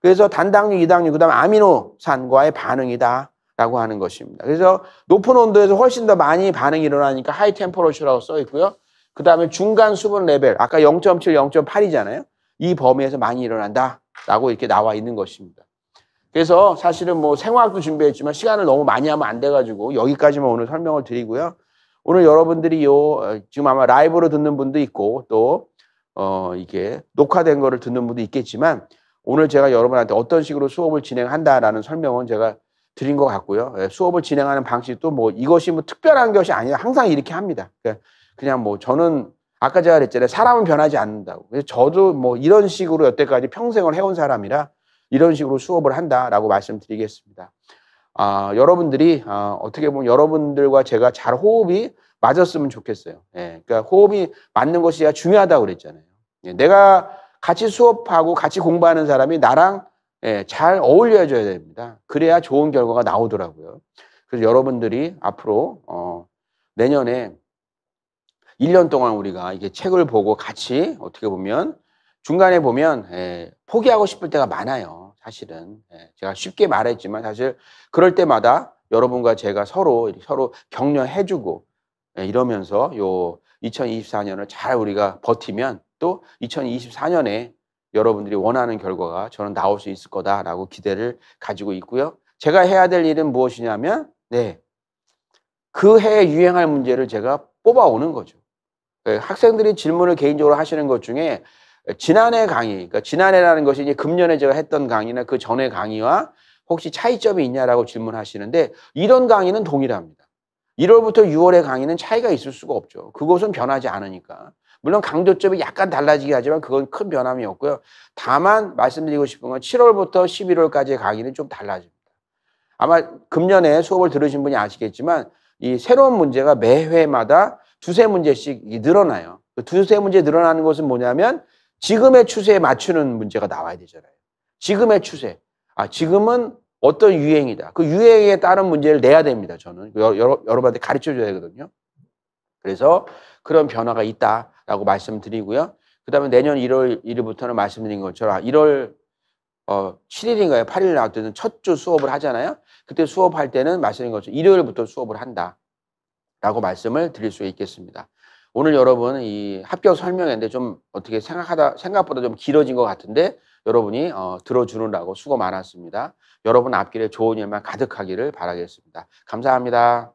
그래서 단당류, 이당류, 그 다음에 아미노산과의 반응이다. 라고 하는 것입니다. 그래서 높은 온도에서 훨씬 더 많이 반응이 일어나니까 하이 템퍼러시라고써 있고요. 그 다음에 중간 수분 레벨, 아까 0.7, 0.8이잖아요. 이 범위에서 많이 일어난다. 라고 이렇게 나와 있는 것입니다. 그래서 사실은 뭐 생화학도 준비했지만 시간을 너무 많이 하면 안 돼가지고 여기까지만 오늘 설명을 드리고요. 오늘 여러분들이 요 어, 지금 아마 라이브로 듣는 분도 있고 또 어, 이게 녹화된 거를 듣는 분도 있겠지만 오늘 제가 여러분한테 어떤 식으로 수업을 진행한다라는 설명은 제가 드린 것 같고요. 예, 수업을 진행하는 방식도 뭐 이것이 뭐 특별한 것이 아니라 항상 이렇게 합니다. 그러니까 그냥 뭐 저는 아까 제가 그랬잖아요. 사람은 변하지 않는다고. 그래서 저도 뭐 이런 식으로 여태까지 평생을 해온 사람이라 이런 식으로 수업을 한다라고 말씀드리겠습니다. 아, 여러분들이 아, 어떻게 보면 여러분들과 제가 잘 호흡이 맞았으면 좋겠어요. 예, 그러니까 호흡이 맞는 것이 중요하다고 그랬잖아요. 예, 내가 같이 수업하고 같이 공부하는 사람이 나랑 예, 잘어울려줘야 됩니다. 그래야 좋은 결과가 나오더라고요. 그래서 여러분들이 앞으로 어, 내년에 1년 동안 우리가 이게 책을 보고 같이 어떻게 보면 중간에 보면 예, 포기하고 싶을 때가 많아요. 사실은 예, 제가 쉽게 말했지만 사실 그럴 때마다 여러분과 제가 서로 서로 격려해주고 예, 이러면서 요 2024년을 잘 우리가 버티면 또 2024년에 여러분들이 원하는 결과가 저는 나올 수 있을 거다라고 기대를 가지고 있고요. 제가 해야 될 일은 무엇이냐면 네. 그 해에 유행할 문제를 제가 뽑아오는 거죠. 예, 학생들이 질문을 개인적으로 하시는 것 중에 지난해 강의, 그러니까 지난해라는 것이 이제 금년에 제가 했던 강의나 그전에 강의와 혹시 차이점이 있냐라고 질문하시는데 이런 강의는 동일합니다. 1월부터 6월의 강의는 차이가 있을 수가 없죠. 그것은 변하지 않으니까. 물론 강조점이 약간 달라지긴 하지만 그건 큰 변함이 없고요. 다만 말씀드리고 싶은 건 7월부터 11월까지의 강의는 좀 달라집니다. 아마 금년에 수업을 들으신 분이 아시겠지만 이 새로운 문제가 매회마다 두세 문제씩 늘어나요. 그 두세 문제 늘어나는 것은 뭐냐면 지금의 추세에 맞추는 문제가 나와야 되잖아요. 지금의 추세. 아, 지금은 어떤 유행이다. 그 유행에 따른 문제를 내야 됩니다. 저는 그 여러, 여러분한테 가르쳐 줘야 되거든요. 그래서 그런 변화가 있다라고 말씀드리고요. 그 다음에 내년 1월 1일부터는 말씀드린 것처럼 1월 아, 어, 7일인가요? 8일 나올 때는 첫 주 수업을 하잖아요. 그때 수업할 때는 말씀드린 것처럼 일요일부터 수업을 한다. 라고 말씀을 드릴 수 있겠습니다. 오늘 여러분 이 합격 설명회인데 좀 어떻게 생각하다 생각보다 좀 길어진 것 같은데 여러분이 어, 들어주느라고 수고 많았습니다. 여러분 앞길에 좋은 일만 가득하기를 바라겠습니다. 감사합니다.